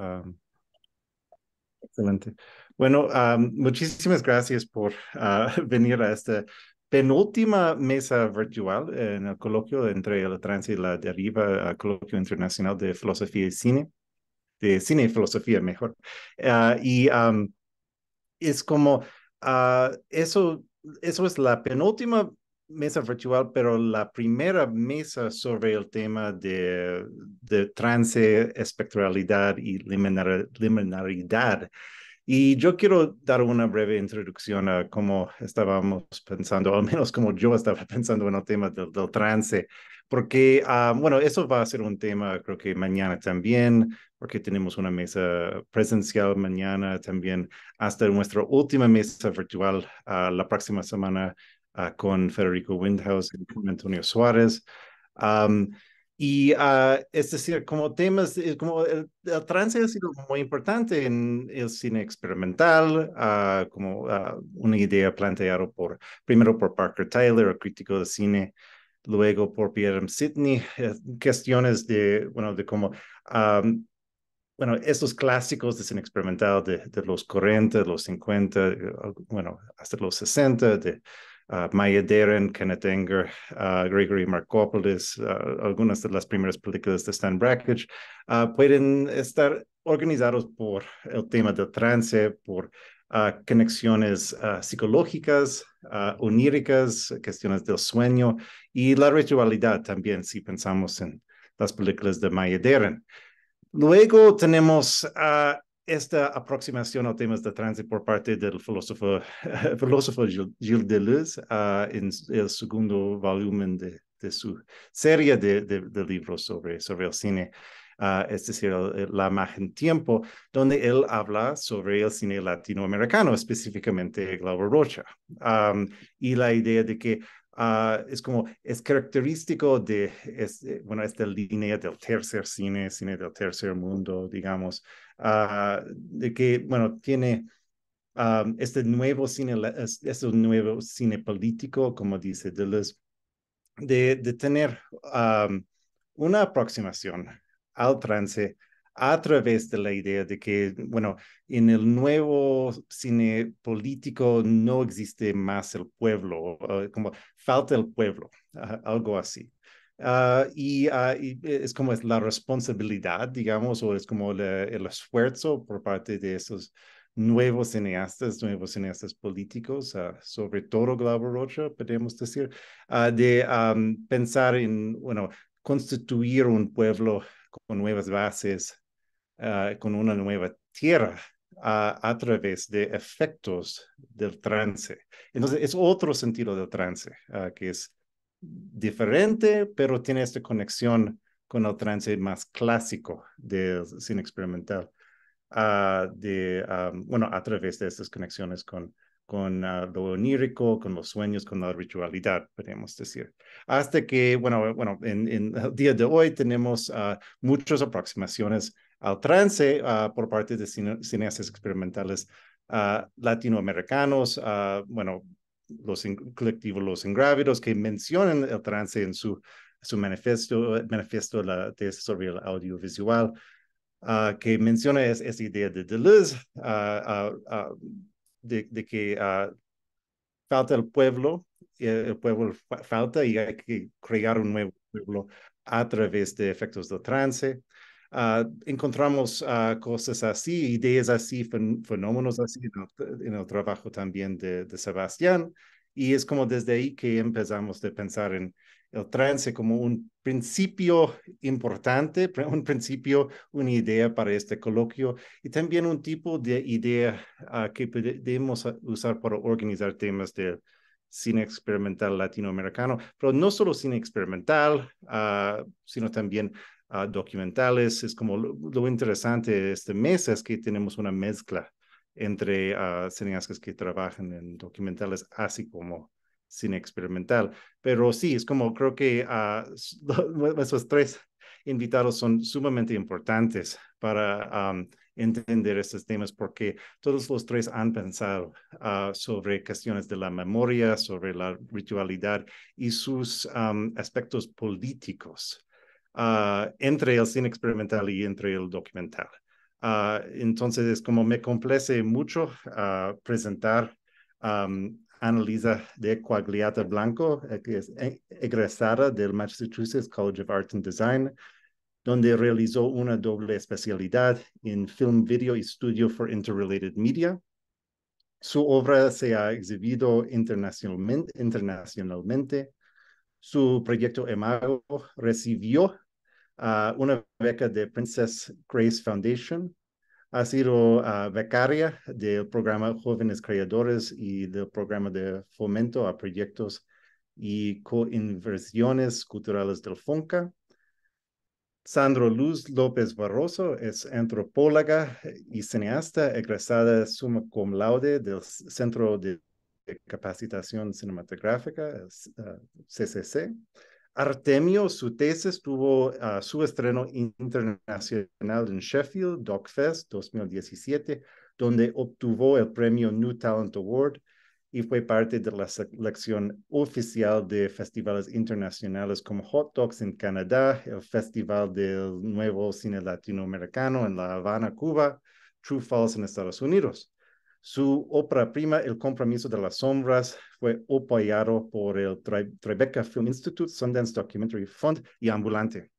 Ah, excelente. Bueno, ah, muchísimas gracias por ah, venir a esta penúltima mesa virtual en el coloquio entre el trance y la deriva, el coloquio internacional de filosofía y cine, de cine y filosofía mejor. y es como, eso, eso es la penúltima mesa virtual, pero la primera mesa sobre el tema de, de trance, espectralidad y liminar, liminaridad. Y yo quiero dar una breve introducción a cómo estábamos pensando, al menos como yo estaba pensando en el tema del, trance, porque, ah, bueno, eso va a ser un tema creo que mañana también, porque tenemos una mesa presencial mañana también, hasta nuestra última mesa virtual ah, la próxima semana Ah, con Federico Windhouse y con Antonio Suárez. y ah, es decir, como temas, eh, como el, trance ha sido muy importante en el cine experimental, ah, como una idea planteada por, primero por Parker Tyler el crítico de cine, luego por Pierre Sidney, eh, cuestiones de, bueno, de cómo, bueno, estos clásicos de cine experimental de, de, los 40, los 50, eh, bueno, hasta los 60, de Ah, Maya Deren, Kenneth Enger, ah, Gregory Markopoulos, ah, algunas de las primeras películas de Stan Brakhage, pueden estar organizados por el tema del trance, por conexiones psicológicas, oníricas, cuestiones del sueño y la ritualidad también, si pensamos en las películas de Maya Deren. Luego tenemos a esta aproximación a temas de tránsito por parte del filósofo, filósofo Gilles, Deleuze ah, en el segundo volumen de, su serie de, libros sobre, sobre el cine, ah, es decir, La imagen Tiempo, donde él habla sobre el cine latinoamericano, específicamente Glauber Rocha, y la idea de que ah, es como es característico de este, bueno esta línea del tercer cine, cine del tercer mundo, digamos, Ah, de que, bueno, tiene ah, este nuevo cine, nuevo cine político, como dice Deleuze, de, de tener ah, una aproximación al trance a través de la idea de que, bueno, en el nuevo cine político no existe más el pueblo, como falta el pueblo, algo así. Ah, y, ah, eh, es como es la responsabilidad, digamos, o es como el esfuerzo por parte de esos nuevos cineastas, nuevos cineastas políticos, ah, sobre todo Glauber Rocha, podemos decir, de pensar en, bueno, constituir un pueblo con nuevas bases, con una nueva tierra, a, través de efectos del trance. Entonces, es otro sentido del trance, que es diferente, pero tiene esta conexión con el trance más clásico del cine experimental, ah, de, ah, bueno, a través de estas conexiones con, con ah, lo onírico, con los sueños, con la ritualidad, podemos decir. Hasta que, bueno, bueno en, el día de hoy tenemos muchas aproximaciones al trance por parte de cine, cineastas experimentales latinoamericanos, bueno, los colectivos Los Ingrávidos que mencionan el trance en su, su manifiesto, manifiesto la tesis sobre el audiovisual, ah, que menciona esa idea de Deleuze, ah, ah, de, de, que falta el pueblo, el pueblo falta y hay que crear un nuevo pueblo a través de efectos del trance. Ah, encontramos ah, cosas así, ideas así, fenómenos así en el, eh, trabajo también de, Sebastián. Y es como desde ahí que empezamos de pensar en el trance como un principio importante, un principio, una idea para este coloquio y también un tipo de idea ah, que podemos usar para organizar temas de cine experimental latinoamericano, pero no solo cine experimental, sino también documentales. Es como lo, interesante de este mes es que tenemos una mezcla entre ah, cineastas que trabajan en documentales, así como cine experimental. Pero sí, es como creo que ah, nuestros esos tres invitados son sumamente importantes para entender estos temas porque todos los tres han pensado ah, sobre cuestiones de la memoria, sobre la ritualidad y sus aspectos políticos Ah, entre el cine experimental y entre el documental. Ah, entonces como me complace mucho ah, presentar a Annalisa de Coagliata Blanco, eh, que es e-, egresada del Massachusetts College of Art and Design, donde realizó una doble especialidad en film, video y estudio for interrelated media. Su obra se ha exhibido internacionalmente. internacionalmente. Su proyecto Emago recibió Ah, una beca de Princess Grace Foundation. Ha sido ah, becaria del programa Jóvenes Creadores y del programa de fomento a proyectos y coinversiones culturales del FONCA. Sandro Luz López Barroso es antropóloga y cineasta egresada summa cum laude del Centro de Capacitación Cinematográfica, CCC. Ah, Artemio, su tesis tuvo su estreno internacional en Sheffield, DocFest 2017, donde obtuvo el premio New Talent Award y fue parte de la selección oficial de festivales internacionales como Hot Dogs en Canadá, el Festival del Nuevo Cine Latinoamericano en La Habana, Cuba, True Falls en Estados Unidos. Su obra prima, El compromiso de las sombras, fue apoyado por el Tribeca Film Institute, Sundance Documentary Fund y Ambulante.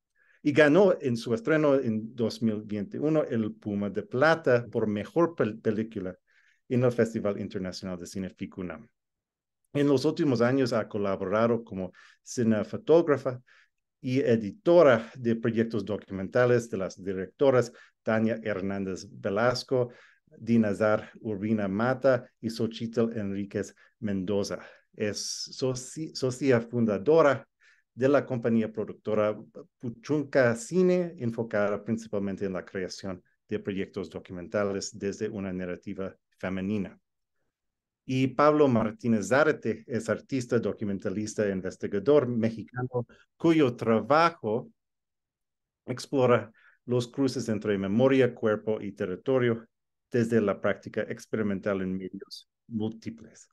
Y ganó en su estreno en 2021 el Puma de Plata por Mejor Película en el Festival Internacional de Cine FICUNAM. En los últimos años ha colaborado como cinefotógrafa y editora de proyectos documentales de las directoras Tania Hernández Velasco, Dinazar Urbina Mata y Xochitl Enríquez Mendoza. Es socia fundadora de la compañía productora Puchunca Cine, enfocada principalmente en la creación de proyectos documentales desde una narrativa femenina. Y Pablo Martínez Zárate es artista, documentalista e investigador mexicano cuyo trabajo explora los cruces entre memoria, cuerpo y territorio desde la práctica experimental en medios múltiples.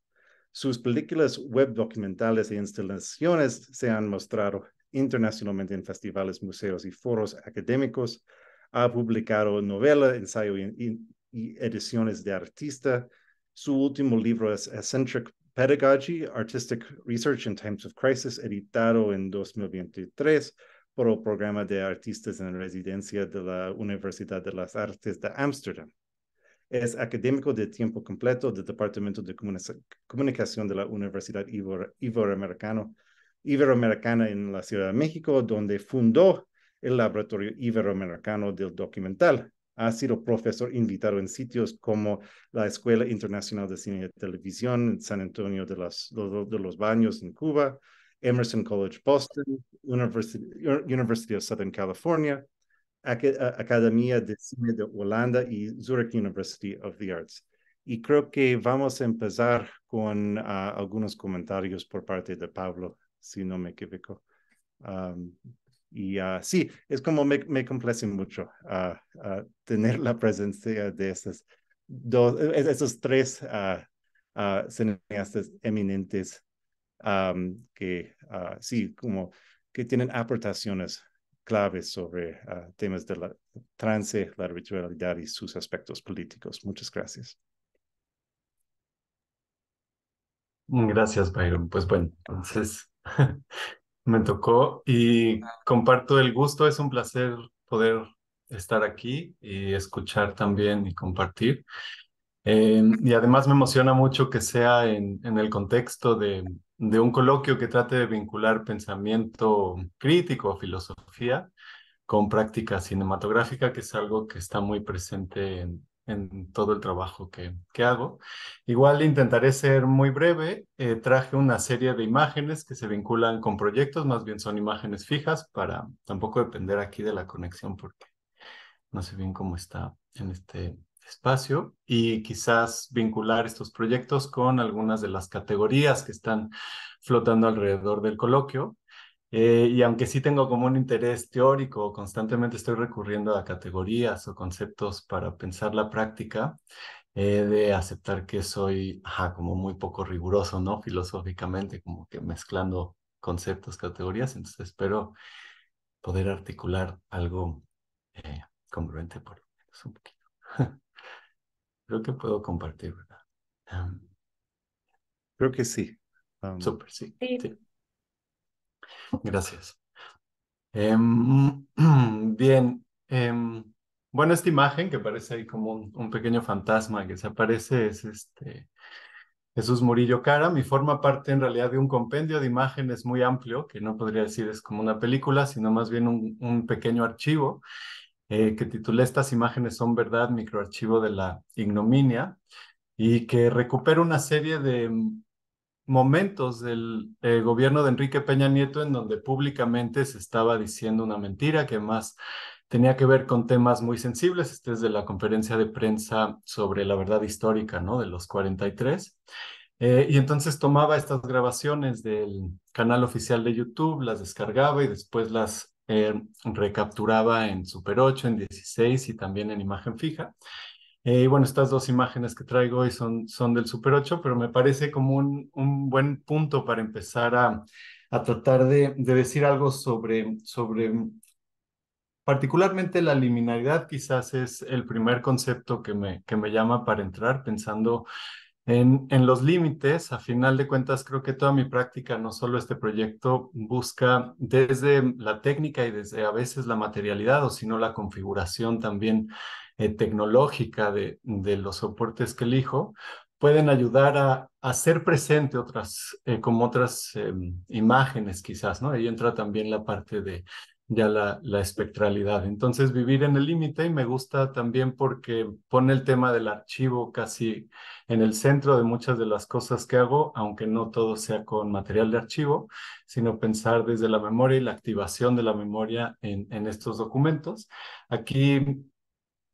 Sus películas web documentales e instalaciones se han mostrado internacionalmente en festivales, museos y foros académicos. Ha publicado novelas, ensayo y, y ediciones de artista. Su último libro es Eccentric Pedagogy, Artistic Research in Times of Crisis, editado en 2023 por el Programa de Artistas en Residencia de la Universidad de las Artes de Ámsterdam. Es académico de tiempo completo del Departamento de Comunicación de la Universidad Iberoamericana, en la Ciudad de México, donde fundó el Laboratorio Iberoamericano del Documental. Ha sido profesor invitado en sitios como la Escuela Internacional de Cine y Televisión en San Antonio de, de los Baños en Cuba, Emerson College Boston, University, University of Southern California, Academia de Cine de Holanda y Zurich University of the Arts. Y creo que vamos a empezar con ah, algunos comentarios por parte de Pablo, si no me equivoco. y ah, sí, es como me, me complace mucho ah, tener la presencia de estos, dos, esos tres cineastas eminentes que sí, como que tienen aportaciones claves sobre ah, temas de la trance, la ritualidad y sus aspectos políticos. Muchas gracias. Gracias, Byron. Pues bueno, entonces me tocó y comparto el gusto. Es un placer poder estar aquí y escuchar también y compartir. Eh, y además me emociona mucho que sea en, en el contexto de, de un coloquio que trate de vincular pensamiento crítico, o filosofía, con práctica cinematográfica, que es algo que está muy presente en, todo el trabajo que, hago. Igual intentaré ser muy breve. Eh, traje una serie de imágenes que se vinculan con proyectos, más bien son imágenes fijas para tampoco depender aquí de la conexión porque no sé bien cómo está en este espacio y quizás vincular estos proyectos con algunas de las categorías que están flotando alrededor del coloquio. Eh, y aunque sí tengo como un interés teórico, constantemente estoy recurriendo a categorías o conceptos para pensar la práctica, he eh, de aceptar que soy como muy poco riguroso, ¿no? Filosóficamente, como que mezclando conceptos, categorías, entonces espero poder articular algo eh, congruente por lo menos un poquito. Creo que puedo compartir, ¿verdad? Creo que sí. Súper, sí, Gracias. Em, bien. Em, bueno, esta imagen que parece ahí como un, pequeño fantasma que se aparece es este Jesús Murillo Cara. Mi forma parte en realidad de un compendio de imágenes muy amplio, que no podría decir es como una película, sino más bien un, un pequeño archivo eh, que titulé Estas imágenes son verdad, microarchivo de la ignominia, y que recupera una serie de momentos del eh, gobierno de Enrique Peña Nieto en donde públicamente se estaba diciendo una mentira que más tenía que ver con temas muy sensibles, este es de la conferencia de prensa sobre la verdad histórica, ¿no? De los 43. Eh, y entonces tomaba estas grabaciones del canal oficial de YouTube, las descargaba y después las eh, recapturaba en Super 8, en 16 y también en imagen fija. Eh, y bueno, estas dos imágenes que traigo hoy son, son del Super 8, pero me parece como un, un buen punto para empezar a, a tratar de, de, decir algo sobre, sobre mm, particularmente la liminaridad, quizás es el primer concepto que me, que me llama para entrar pensando en, los límites, a final de cuentas, creo que toda mi práctica, no solo este proyecto, busca desde la técnica y desde a veces la materialidad o sino la configuración también eh, tecnológica de, los soportes que elijo, pueden ayudar a hacer presente otras, eh, como otras em, imágenes quizás, ¿no? Ahí entra también la parte de ya la, espectralidad. Entonces, vivir en el límite me gusta también porque pone el tema del archivo casi en el centro de muchas de las cosas que hago, aunque no todo sea con material de archivo, sino pensar desde la memoria y la activación de la memoria en, en estos documentos. Aquí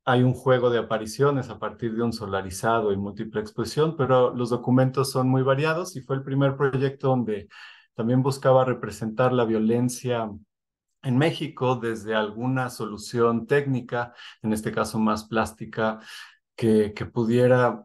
hay un juego de apariciones a partir de un solarizado y múltiple exposición, pero los documentos son muy variados y fue el primer proyecto donde también buscaba representar la violencia en México desde alguna solución técnica, en este caso más plástica, que, que pudiera,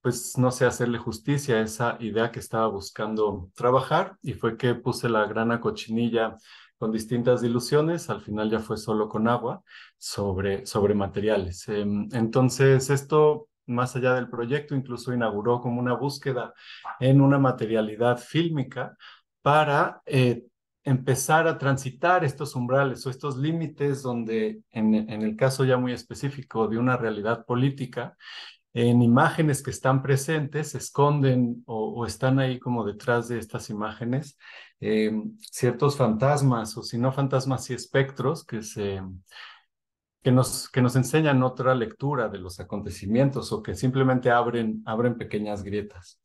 pues no sé, hacerle justicia a esa idea que estaba buscando trabajar y fue que puse la grana cochinilla con distintas diluciones, al final ya fue solo con agua, sobre, sobre materiales. Em, entonces, esto más allá del proyecto, incluso inauguró como una búsqueda en una materialidad fílmica para eh, empezar a transitar estos umbrales o estos límites donde, en, el caso ya muy específico de una realidad política, en imágenes que están presentes, se esconden o, están ahí como detrás de estas imágenes eh, ciertos fantasmas, o si no fantasmas, y espectros que, se, que, nos, que nos enseñan otra lectura de los acontecimientos o que simplemente abren, abren pequeñas grietas.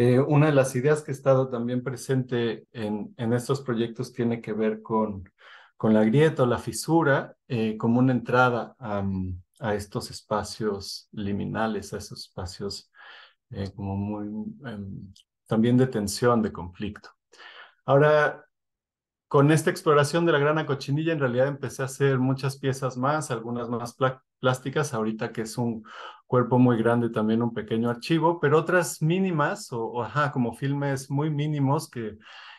Eh, una de las ideas que ha estado también presente en, estos proyectos tiene que ver con, la grieta o la fisura eh, como una entrada mm, a, estos espacios liminales, a esos espacios eh, como muy em, también de tensión, de conflicto. Ahora, con esta exploración de la grana cochinilla, en realidad empecé a hacer muchas piezas más, algunas más plásticas, ahorita que es un cuerpo muy grande, también un pequeño archivo, pero otras mínimas, o, ajá, como filmes muy mínimos que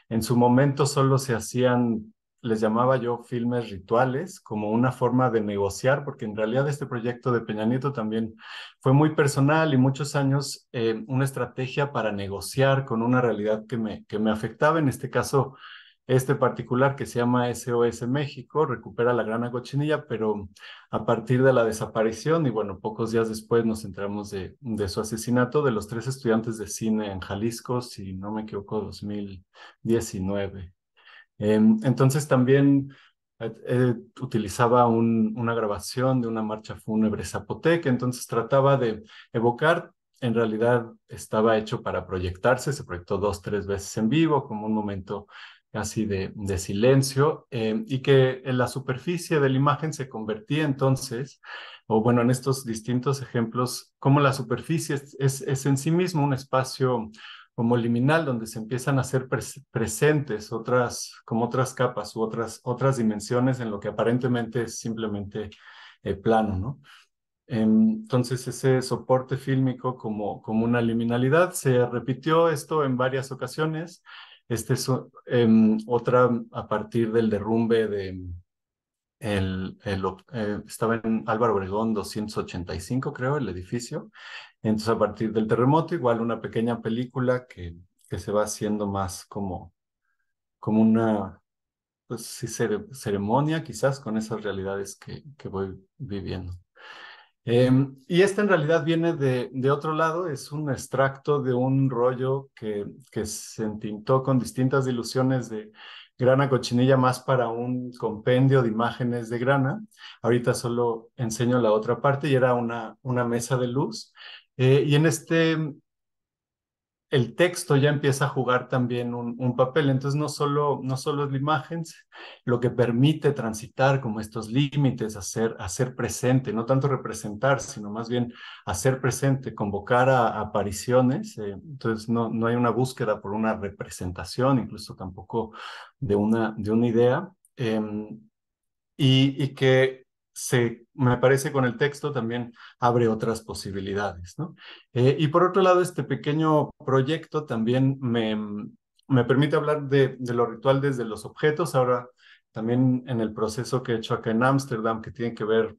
en su momento solo se hacían, les llamaba yo filmes rituales, como una forma de negociar, porque en realidad este proyecto de Peña Nieto también fue muy personal y muchos años eh, una estrategia para negociar con una realidad que me, que me afectaba, en este caso este particular que se llama SOS México recupera la grana cochinilla, pero a partir de la desaparición y bueno, pocos días después nos enteramos de, su asesinato de los tres estudiantes de cine en Jalisco, si no me equivoco, 2019. Em, entonces también eh, eh, utilizaba una grabación de una marcha fúnebre zapoteca, entonces trataba de evocar en realidad estaba hecho para proyectarse, se proyectó dos, tres veces en vivo, como un momento casi de, silencio, eh, y que en la superficie de la imagen se convertía entonces, o bueno, en estos distintos ejemplos, como la superficie es, en sí mismo un espacio como liminal, donde se empiezan a hacer presentes otras, como otras capas u otras, otras dimensiones en lo que aparentemente es simplemente eh, plano, ¿no? Entonces ese soporte fílmico como, como una liminalidad se repitió esto en varias ocasiones este es em, otra a partir del derrumbe de... El, eh, estaba en Álvaro Obregón 285, creo, el edificio. Entonces, a partir del terremoto, igual una pequeña película que, que se va haciendo más como, como una pues, ceremonia, quizás, con esas realidades que, que voy viviendo. Em, y esta en realidad viene de, otro lado, es un extracto de un rollo que, que se entintó con distintas ilusiones de grana cochinilla más para un compendio de imágenes de grana. Ahorita solo enseño la otra parte y era una, una mesa de luz. Eh, y en este el texto ya empieza a jugar también un, papel. Entonces, no solo, no solo es la imagen lo que permite transitar como estos límites, hacer, hacer presente, no tanto representar, sino más bien hacer presente, convocar a, apariciones. Eh, entonces, no, no hay una búsqueda por una representación, incluso tampoco de una, de una idea. Em, y, y que se, me parece, con el texto también abre otras posibilidades. ¿no? Eh, y por otro lado, este pequeño proyecto también me, permite hablar de, de lo ritual desde los objetos. Ahora, también en el proceso que he hecho acá en Ámsterdam, que tiene que ver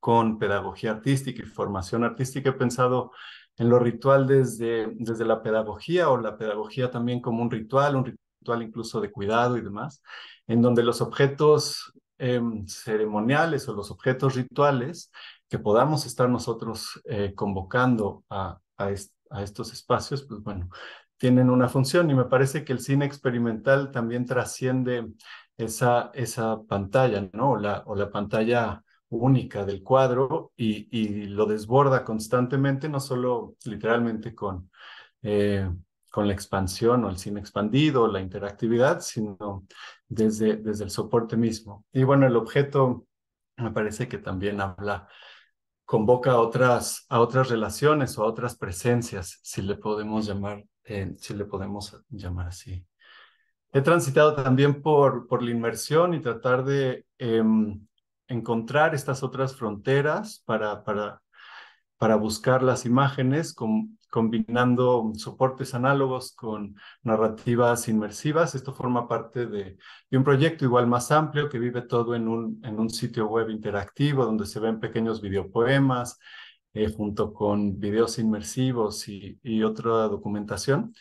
con pedagogía artística y formación artística, he pensado en lo ritual desde, desde la pedagogía o la pedagogía también como un ritual, un ritual incluso de cuidado y demás, en donde los objetos Em, ceremoniales o los objetos rituales que podamos estar nosotros eh, convocando a, a, estos espacios, pues bueno, tienen una función y me parece que el cine experimental también trasciende esa, esa pantalla, ¿no? La, o la pantalla única del cuadro y, lo desborda constantemente, no solo literalmente con, eh, con la expansión o el cine expandido, la interactividad, sino desde, desde el soporte mismo. Y bueno, el objeto me parece que también habla, convoca a otras, a otras relaciones o a otras presencias, si le podemos llamar, eh, si le podemos llamar así. He transitado también por, por la inmersión y tratar de em, encontrar estas otras fronteras para, para, para buscar las imágenes, con, combinando soportes análogos con narrativas inmersivas. Esto forma parte de, un proyecto igual más amplio que vive todo en un, en un sitio web interactivo donde se ven pequeños videopoemas eh, junto con videos inmersivos y, otra documentación.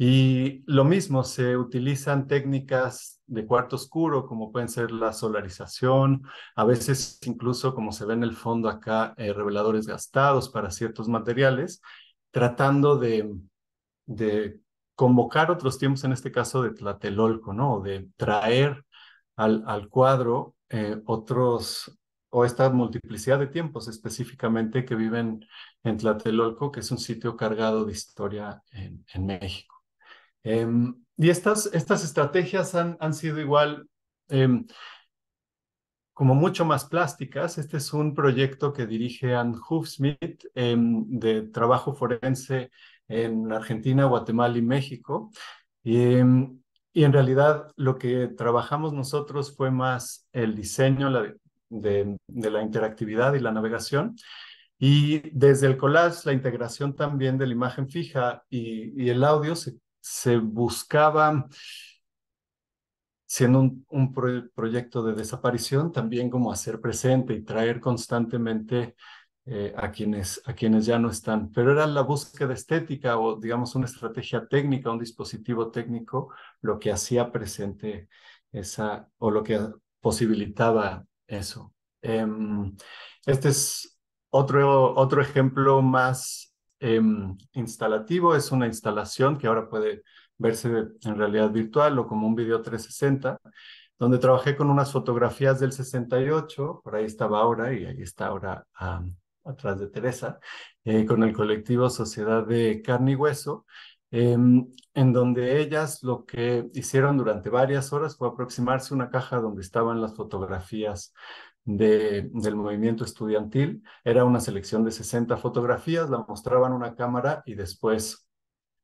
Y lo mismo, se utilizan técnicas de cuarto oscuro, como pueden ser la solarización, a veces incluso, como se ve en el fondo acá, eh, reveladores gastados para ciertos materiales tratando de, convocar otros tiempos, en este caso de Tlatelolco, ¿no? De traer al, cuadro eh, otros, o esta multiplicidad de tiempos específicamente que viven en Tlatelolco, que es un sitio cargado de historia en, México. Em, y estas, estas estrategias han, sido igual em, como mucho más plásticas. Este es un proyecto que dirige Anne Hufsmith, em, de trabajo forense en Argentina, Guatemala y México. Em, y en realidad lo que trabajamos nosotros fue más el diseño de, la interactividad y la navegación. Y desde el collage, la integración también de la imagen fija y, el audio se, se buscaba siendo un, proyecto de desaparición, también como hacer presente y traer constantemente eh, a, quienes, a quienes ya no están. Pero era la búsqueda estética o, digamos, una estrategia técnica, un dispositivo técnico, lo que hacía presente esa, o lo que posibilitaba eso. Em, este es otro, otro ejemplo más em, instalativo, es una instalación que ahora puede verse en realidad virtual o como un video 360, donde trabajé con unas fotografías del 68, por ahí estaba ahora y ahí está ahora atrás de Teresa, eh, con el colectivo Sociedad de Carne y Hueso, em, en donde ellas lo que hicieron durante varias horas fue aproximarse a una caja donde estaban las fotografías del movimiento estudiantil. Era una selección de 60 fotografías, la mostraban una cámara y después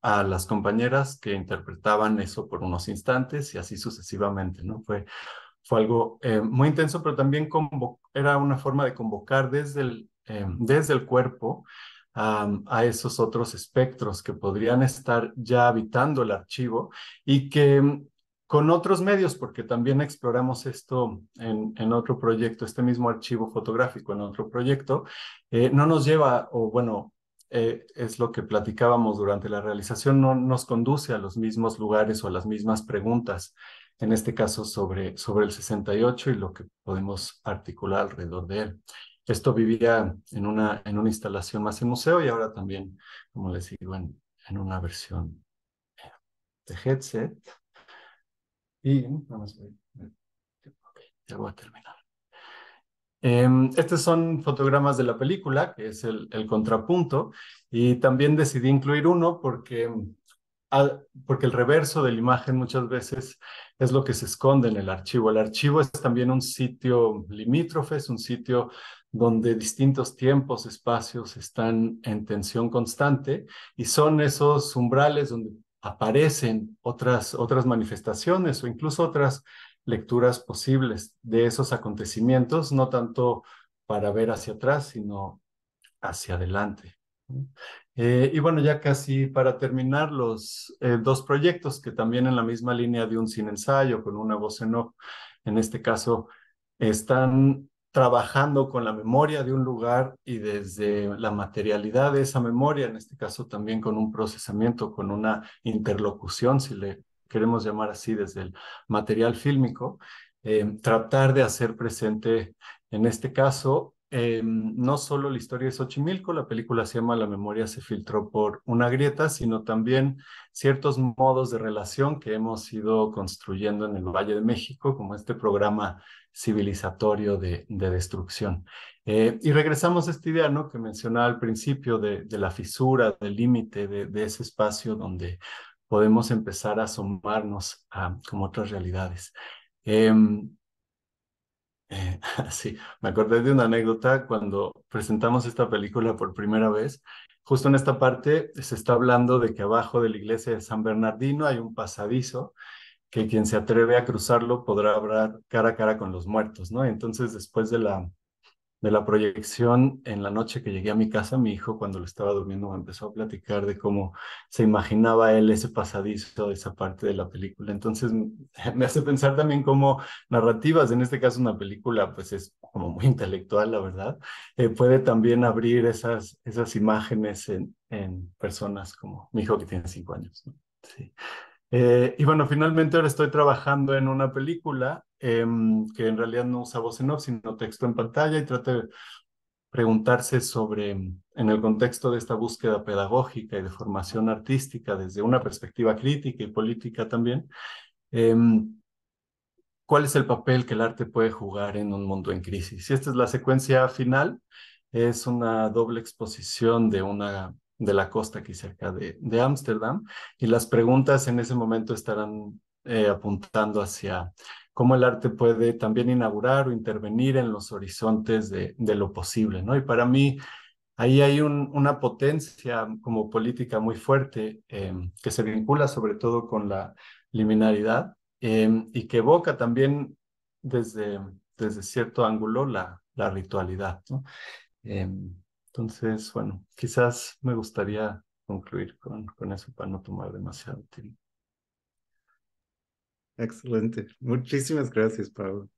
a las compañeras que interpretaban eso por unos instantes y así sucesivamente, ¿no? Fue, fue algo eh, muy intenso, pero también era una forma de convocar desde el, eh, desde el cuerpo a esos otros espectros que podrían estar ya habitando el archivo y que mm, con otros medios, porque también exploramos esto en, otro proyecto, este mismo archivo fotográfico en otro proyecto, eh, no nos lleva, o bueno, eh, es lo que platicábamos durante la realización, no nos conduce a los mismos lugares o a las mismas preguntas, en este caso sobre, sobre el 68 y lo que podemos articular alrededor de él. Esto vivía en una, en una instalación más en museo y ahora también, como les digo, en, en una versión eh, de headset. Y vamos a ver, ya voy a terminar. Em, estos son fotogramas de la película, que es el, el contrapunto, y también decidí incluir uno porque, ah, porque el reverso de la imagen muchas veces es lo que se esconde en el archivo. El archivo es también un sitio limítrofe, es un sitio donde distintos tiempos, espacios están en tensión constante y son esos umbrales donde aparecen otras, otras manifestaciones o incluso otras lecturas posibles de esos acontecimientos, no tanto para ver hacia atrás, sino hacia adelante. Eh, y bueno, ya casi para terminar, los eh, dos proyectos que también en la misma línea de un sin ensayo, con una voz en off, en este caso, están trabajando con la memoria de un lugar y desde la materialidad de esa memoria, en este caso también con un procesamiento, con una interlocución, si le queremos llamar así desde el material fílmico, em, tratar de hacer presente en este caso em, no solo la historia de Xochimilco, la película se llama La memoria se filtró por una grieta, sino también ciertos modos de relación que hemos ido construyendo en el Valle de México, como este programa civilizatorio de, destrucción. Eh, y regresamos a esta idea ¿no? que mencionaba al principio de, la fisura, del límite, de, de, ese espacio donde podemos empezar a asomarnos a como otras realidades. Em, eh, sí, me acordé de una anécdota cuando presentamos esta película por primera vez. Justo en esta parte se está hablando de que abajo de la iglesia de San Bernardino hay un pasadizo que quien se atreve a cruzarlo podrá hablar cara a cara con los muertos, ¿no? Entonces, después de la de la proyección, en la noche que llegué a mi casa, mi hijo cuando lo estaba durmiendo me empezó a platicar de cómo se imaginaba él ese pasadizo, esa parte de la película. Entonces me hace pensar también cómo narrativas, en este caso una película pues es como muy intelectual, la verdad, eh, puede también abrir esas, esas imágenes en, personas como mi hijo que tiene cinco años. Eh, y bueno, finalmente ahora estoy trabajando en una película Em, que en realidad no usa voz en off, sino texto en pantalla y trata de preguntarse sobre, en el contexto de esta búsqueda pedagógica y de formación artística, desde una perspectiva crítica y política también, em, ¿cuál es el papel que el arte puede jugar en un mundo en crisis? Y esta es la secuencia final, es una doble exposición de una de la costa aquí cerca de Ámsterdam y las preguntas en ese momento estarán eh, apuntando hacia cómo el arte puede también inaugurar o intervenir en los horizontes de, lo posible, ¿no? Y para mí ahí hay una potencia como política muy fuerte em, que se vincula sobre todo con la liminaridad em, y que evoca también desde, cierto ángulo la, ritualidad, ¿no? Em, entonces, bueno, quizás me gustaría concluir con eso para no tomar demasiado tiempo. Excelente. Muchísimas gracias, Pablo.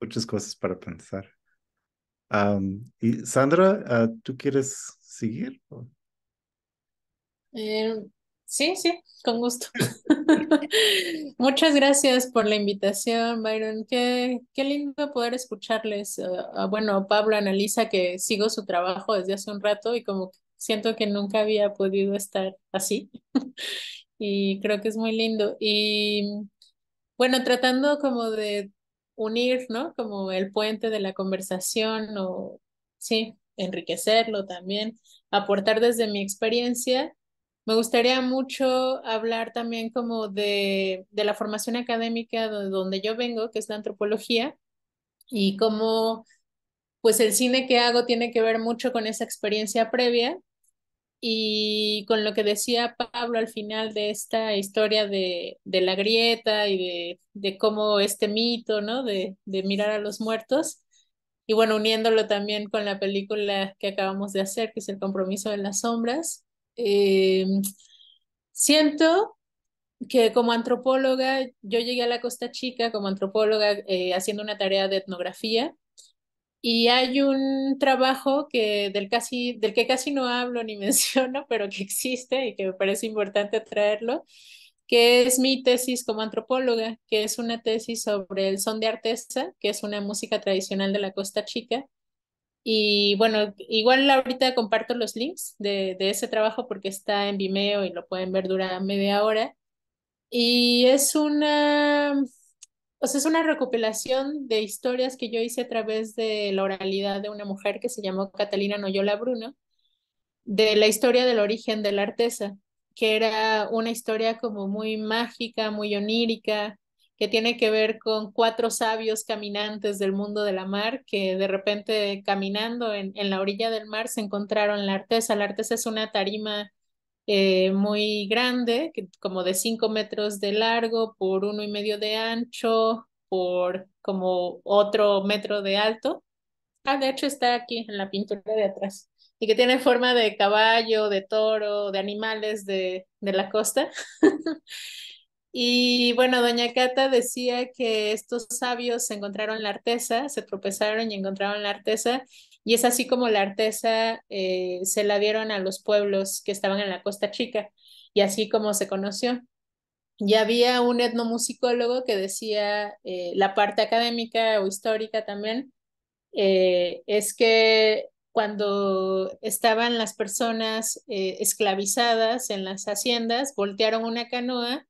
Muchas cosas para pensar. y Sandra, ah, ¿tú quieres seguir? Eh, sí, sí, con gusto. Muchas gracias por la invitación, Byron. Qué, qué lindo poder escucharles. Ah, ah, bueno, Pablo analiza que sigo su trabajo desde hace un rato y como siento que nunca había podido estar así. y creo que es muy lindo. Y bueno, tratando como de unir, ¿no? Como el puente de la conversación o, sí, enriquecerlo también, aportar desde mi experiencia. Me gustaría mucho hablar también como de, la formación académica donde yo vengo, que es la antropología, y cómo pues el cine que hago tiene que ver mucho con esa experiencia previa y con lo que decía Pablo al final de esta historia de, la grieta y de, de, cómo este mito, ¿no? De, mirar a los muertos. Y bueno, uniéndolo también con la película que acabamos de hacer, que es El compromiso en las sombras. Eh, siento que como antropóloga, yo llegué a la Costa Chica como antropóloga eh, haciendo una tarea de etnografía y hay un trabajo que del, casi, del que casi no hablo ni menciono, pero que existe y que me parece importante traerlo, que es mi tesis como antropóloga, que es una tesis sobre el son de artesa, que es una música tradicional de la Costa Chica. Y bueno, igual ahorita comparto los links de, de ese trabajo porque está en Vimeo y lo pueden ver, dura media hora. Y es una o sea, es una recopilación de historias que yo hice a través de la oralidad de una mujer que se llamó Catalina Noyola Bruno, de la historia del origen de la artesa, que era una historia como muy mágica, muy onírica, que tiene que ver con cuatro sabios caminantes del mundo de la mar que de repente caminando en, en la orilla del mar se encontraron la artesa. La artesa es una tarima eh, muy grande, como de 5 metros de largo por uno y medio de ancho, por como otro metro de alto. Ah, de hecho está aquí en la pintura de atrás. Y que tiene forma de caballo, de toro, de animales de, de la costa. y bueno, doña Cata decía que estos sabios encontraron la artesa, se tropezaron y encontraron la artesa y es así como la artesa eh, se la dieron a los pueblos que estaban en la Costa Chica y así como se conoció. Y había un etnomusicólogo que decía eh, la parte académica o histórica también, eh, es que cuando estaban las personas esclavizadas en las haciendas, voltearon una canoa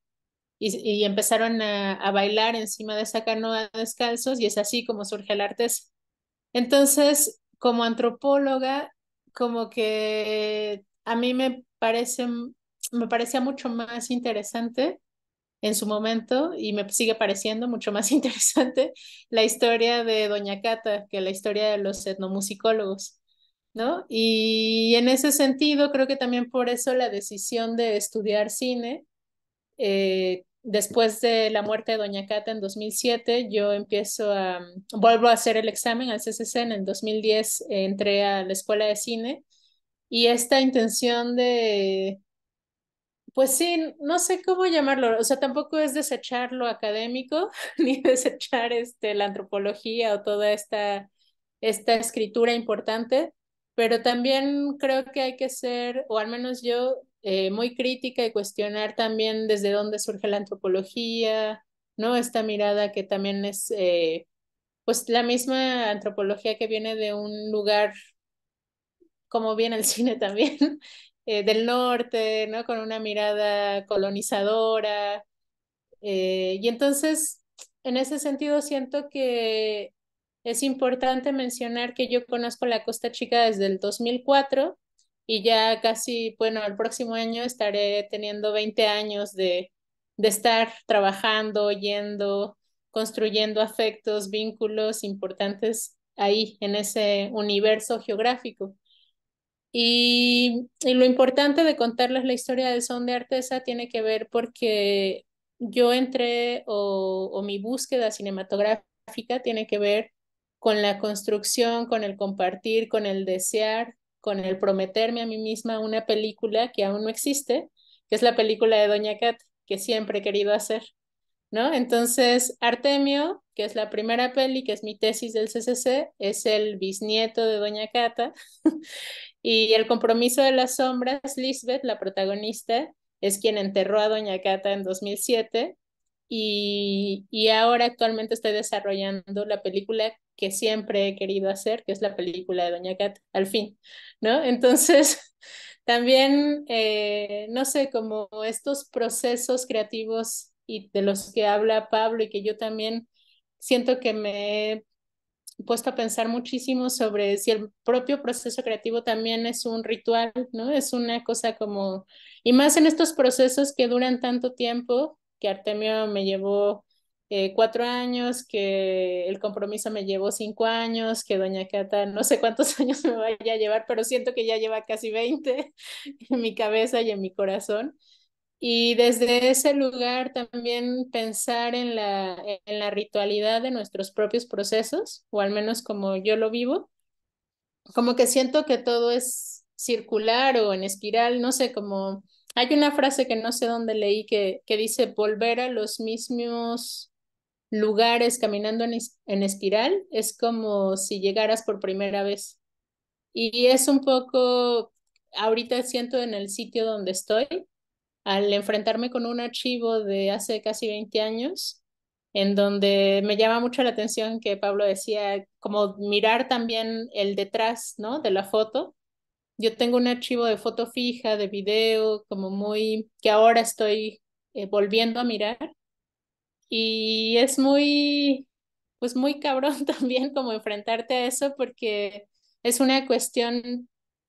y, empezaron a, bailar encima de esa canoa descalzos y es así como surge la artesa. Entonces, como antropóloga, como que a mí me parece, me parecía mucho más interesante en su momento y me sigue pareciendo mucho más interesante la historia de Doña Cata que la historia de los etnomusicólogos, ¿no? Y en ese sentido creo que también por eso la decisión de estudiar cine eh, después de la muerte de Doña Cata en 2007, yo empiezo a, vuelvo a hacer el examen al CCCN. En 2010 entré a la escuela de cine y esta intención de, pues sí, no sé cómo llamarlo, o sea, tampoco es desechar lo académico, ni desechar este, la antropología o toda esta, esta escritura importante, pero también creo que hay que ser, o al menos yo eh, muy crítica y cuestionar también desde dónde surge la antropología, ¿no? Esta mirada que también es, eh, pues, la misma antropología que viene de un lugar, como viene el cine también, eh, del norte, ¿no? Con una mirada colonizadora. y entonces, en ese sentido, siento que es importante mencionar que yo conozco la Costa Chica desde el 2004 y ya casi, bueno, el próximo año estaré teniendo 20 años de, de estar trabajando, yendo, construyendo afectos, vínculos importantes ahí, en ese universo geográfico. Y, lo importante de contarles la historia de son de Artesa tiene que ver porque yo entré o mi búsqueda cinematográfica tiene que ver con la construcción, con el compartir, con el desear con el prometerme a mí misma una película que aún no existe, que es la película de Doña Cat, que siempre he querido hacer, ¿no? Entonces, Artemio, que es la primera peli, que es mi tesis del CCC, es el bisnieto de Doña Cata, y El compromiso de las sombras, Lisbeth, la protagonista, es quien enterró a Doña Cata en 2007, y, y ahora actualmente estoy desarrollando la película que siempre he querido hacer, que es la película de Doña Cat, al fin, ¿no? Entonces, también, eh, no sé, como estos procesos creativos y de los que habla Pablo y que yo también siento que me he puesto a pensar muchísimo sobre si el propio proceso creativo también es un ritual, ¿no? Es una cosa como, y más en estos procesos que duran tanto tiempo, que Artemio me llevó eh, cuatro años, que el compromiso me llevó cinco años, que doña Cata no sé cuántos años me vaya a llevar, pero siento que ya lleva casi 20 en mi cabeza y en mi corazón. Y desde ese lugar también pensar en la, en la ritualidad de nuestros propios procesos, o al menos como yo lo vivo, como que siento que todo es circular o en espiral, no sé, como hay una frase que no sé dónde leí que, que dice volver a los mismos lugares caminando en, espiral, es como si llegaras por primera vez. Y es un poco, ahorita siento en el sitio donde estoy, al enfrentarme con un archivo de hace casi 20 años, en donde me llama mucho la atención que Pablo decía, como mirar también el detrás, ¿no? De la foto. Yo tengo un archivo de foto fija, de video, como muy, que ahora estoy eh, volviendo a mirar y es muy, pues muy cabrón también como enfrentarte a eso porque es una cuestión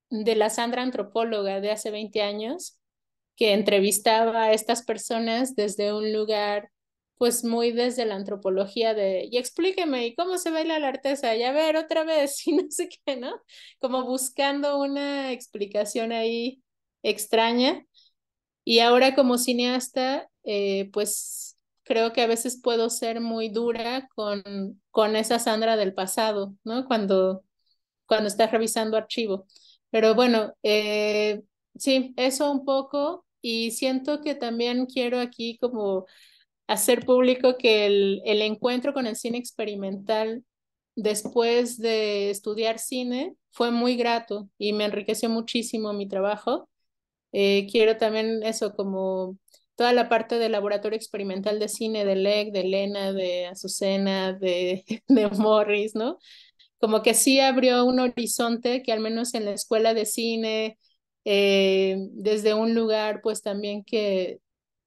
de la Sandra antropóloga de hace 20 años que entrevistaba a estas personas desde un lugar pues muy desde la antropología de, y explíqueme, ¿y cómo se baila la artesa? Y a ver, otra vez, y no sé qué, ¿no? Como buscando una explicación ahí extraña. Y ahora como cineasta, eh, pues creo que a veces puedo ser muy dura con, con esa Sandra del pasado, ¿no? Cuando, cuando estás revisando archivo. Pero bueno, eh, sí, eso un poco. Y siento que también quiero aquí como hacer público que el, el encuentro con el cine experimental después de estudiar cine fue muy grato y me enriqueció muchísimo mi trabajo. Eh, quiero también eso, como toda la parte del laboratorio experimental de cine de Leg, de Elena, de Azucena, de, Morris, ¿no? Como que sí abrió un horizonte que al menos en la escuela de cine, eh, desde un lugar pues también que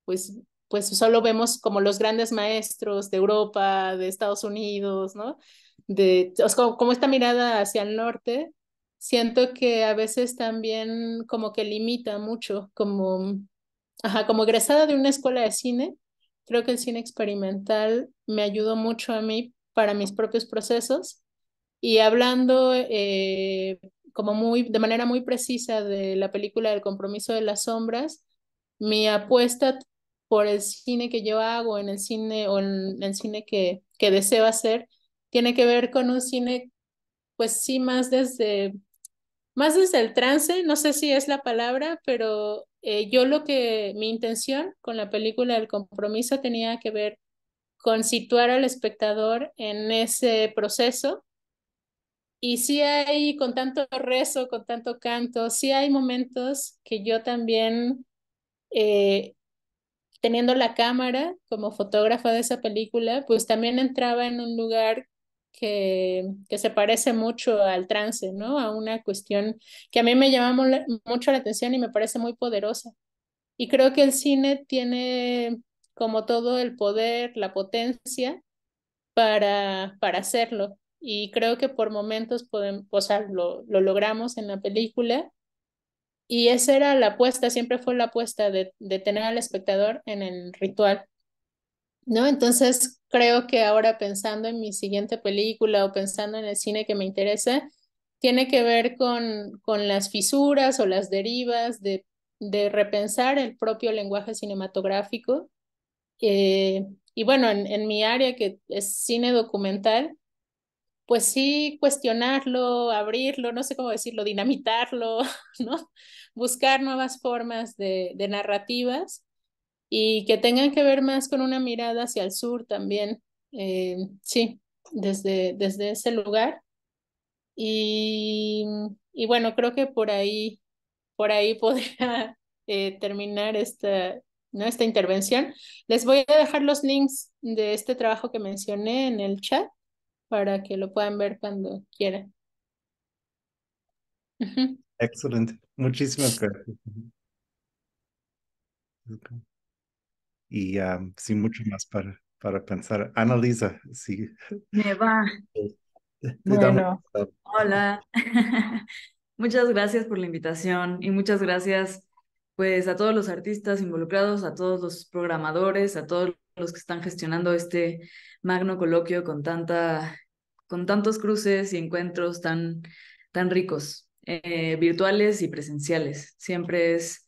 pues, pues solo vemos como los grandes maestros de Europa, de Estados Unidos, ¿no? De, como esta mirada hacia el norte, siento que a veces también como que limita mucho, como ajá, como egresada de una escuela de cine, creo que el cine experimental me ayudó mucho a mí para mis propios procesos y hablando eh, como muy, de manera muy precisa de la película El compromiso de las sombras, mi apuesta por el cine que yo hago, en el cine o en el cine que, que deseo hacer, tiene que ver con un cine, pues sí, más desde, más desde el trance, no sé si es la palabra, pero eh, yo lo que mi intención con la película El compromiso tenía que ver con situar al espectador en ese proceso. Y si hay, con tanto rezo, con tanto canto, si hay momentos que yo también, eh, teniendo la cámara como fotógrafa de esa película, pues también entraba en un lugar que, que, se parece mucho al trance, ¿no? A una cuestión que a mí me llamó mucho la atención y me parece muy poderosa. Y creo que el cine tiene como todo el poder, la potencia para, para hacerlo. Y creo que por momentos podemos, o lo, logramos en la película. Y esa era la apuesta, siempre fue la apuesta de, de tener al espectador en el ritual. ¿No? Entonces, creo que ahora pensando en mi siguiente película o pensando en el cine que me interesa, tiene que ver con, con las fisuras o las derivas de, de repensar el propio lenguaje cinematográfico. Eh, y bueno, en, mi área que es cine documental, pues sí cuestionarlo, abrirlo, no sé cómo decirlo, dinamitarlo, ¿no? Buscar nuevas formas de, de narrativas y que tengan que ver más con una mirada hacia el sur también, eh, sí, desde, desde ese lugar. Y, bueno, creo que por ahí, por ahí podría eh, terminar esta, ¿no? esta intervención. Les voy a dejar los links de este trabajo que mencioné en el chat para que lo puedan ver cuando quieran. Excelente. Muchísimas gracias. y sin mucho más para, para pensar. Analiza, sí. Me va. Pues, eh, bueno, hola. muchas gracias por la invitación y muchas gracias pues a todos los artistas involucrados, a todos los programadores, a todos los que están gestionando este magno coloquio con tanta con tantos cruces y encuentros tan tan ricos, eh, virtuales y presenciales. Siempre es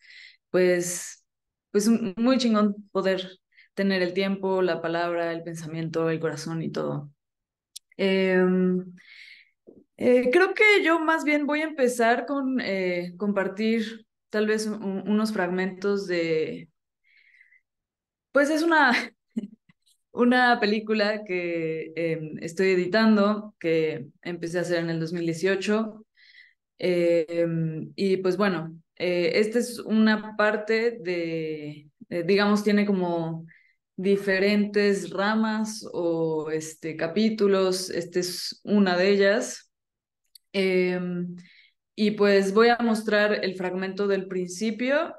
pues pues muy chingón poder tener el tiempo, la palabra, el pensamiento, el corazón y todo. Em, eh, creo que yo más bien voy a empezar con eh, compartir tal vez unos fragmentos de, pues es una, una película que em, estoy editando, que empecé a hacer en el 2018. Em, y pues bueno, eh, esta es una parte de, eh, digamos, tiene como diferentes ramas o este, capítulos, esta es una de ellas. Em, y pues voy a mostrar el fragmento del principio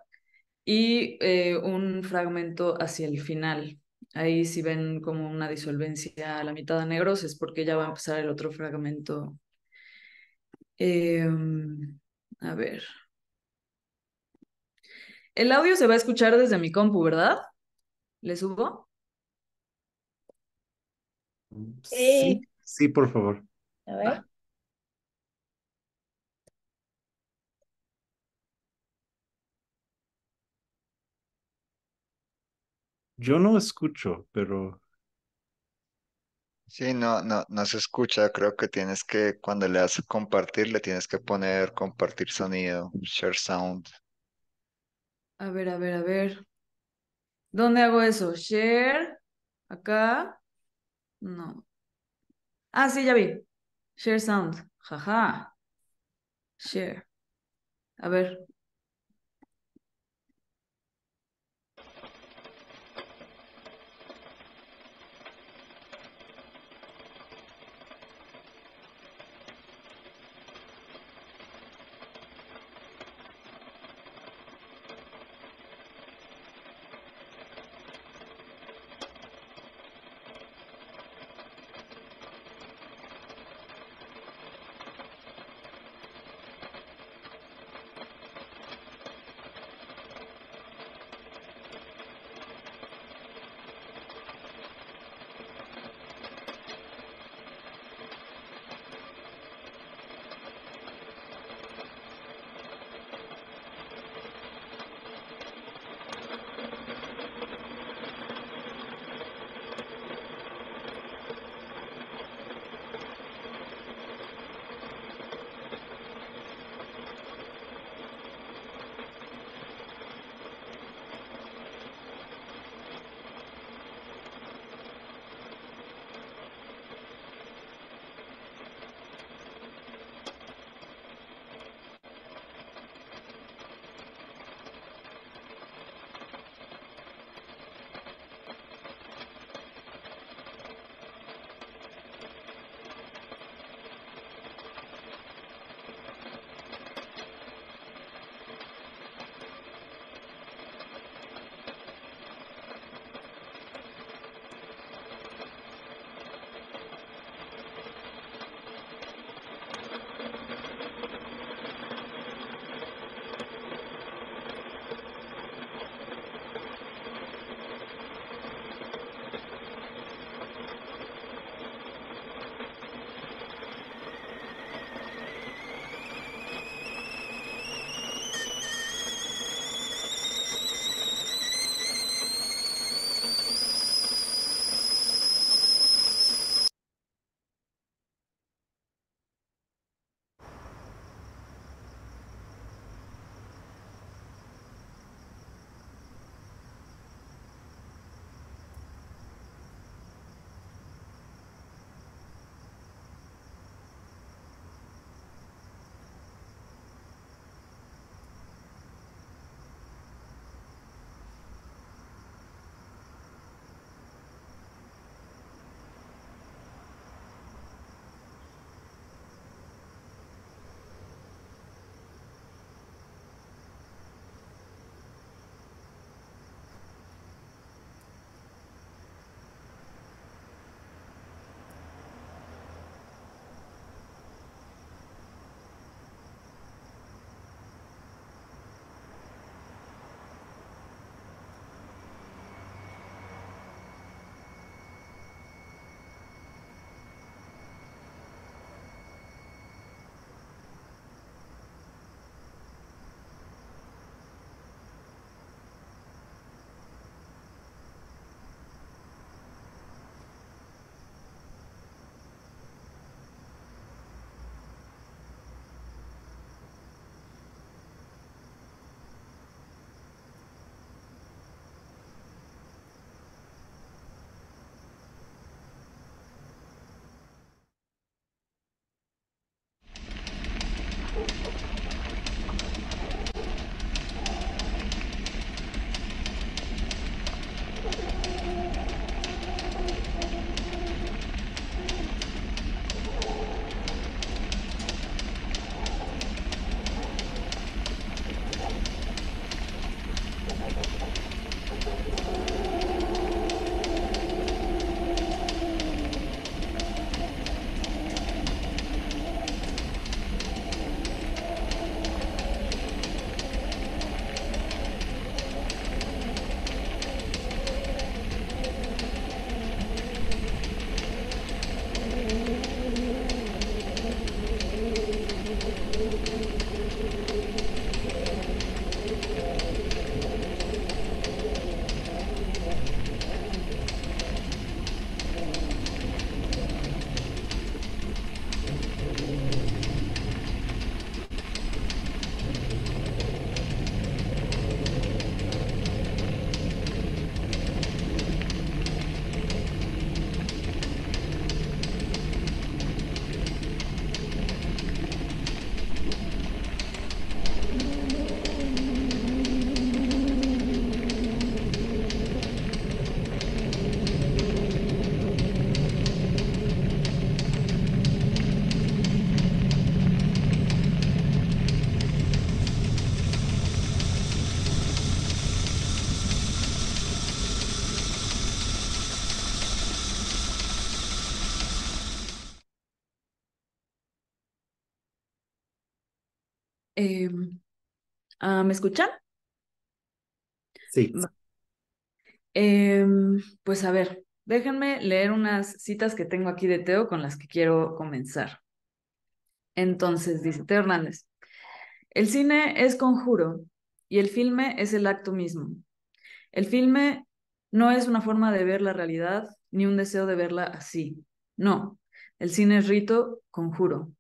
y eh, un fragmento hacia el final. Ahí si ven como una disolvencia a la mitad de negros es porque ya va a empezar el otro fragmento. Em, a ver. El audio se va a escuchar desde mi compu, ¿verdad? ¿Le subo? Sí, eh. sí, por favor. A ver. Yo no escucho, pero... Sí, no, no, no se escucha. Creo que tienes que, cuando le das compartir, le tienes que poner compartir sonido, share sound. A ver, a ver, a ver. ¿Dónde hago eso? Share. Acá. No. Ah, sí, ya vi. Share sound. Jaja. Share. A ver, ¿Me escuchan? Sí. Em, pues a ver, déjenme leer unas citas que tengo aquí de Teo con las que quiero comenzar. Entonces, dice Teo Hernández, el cine es conjuro y el filme es el acto mismo. El filme no es una forma de ver la realidad ni un deseo de verla así. No, el cine es rito, conjuro.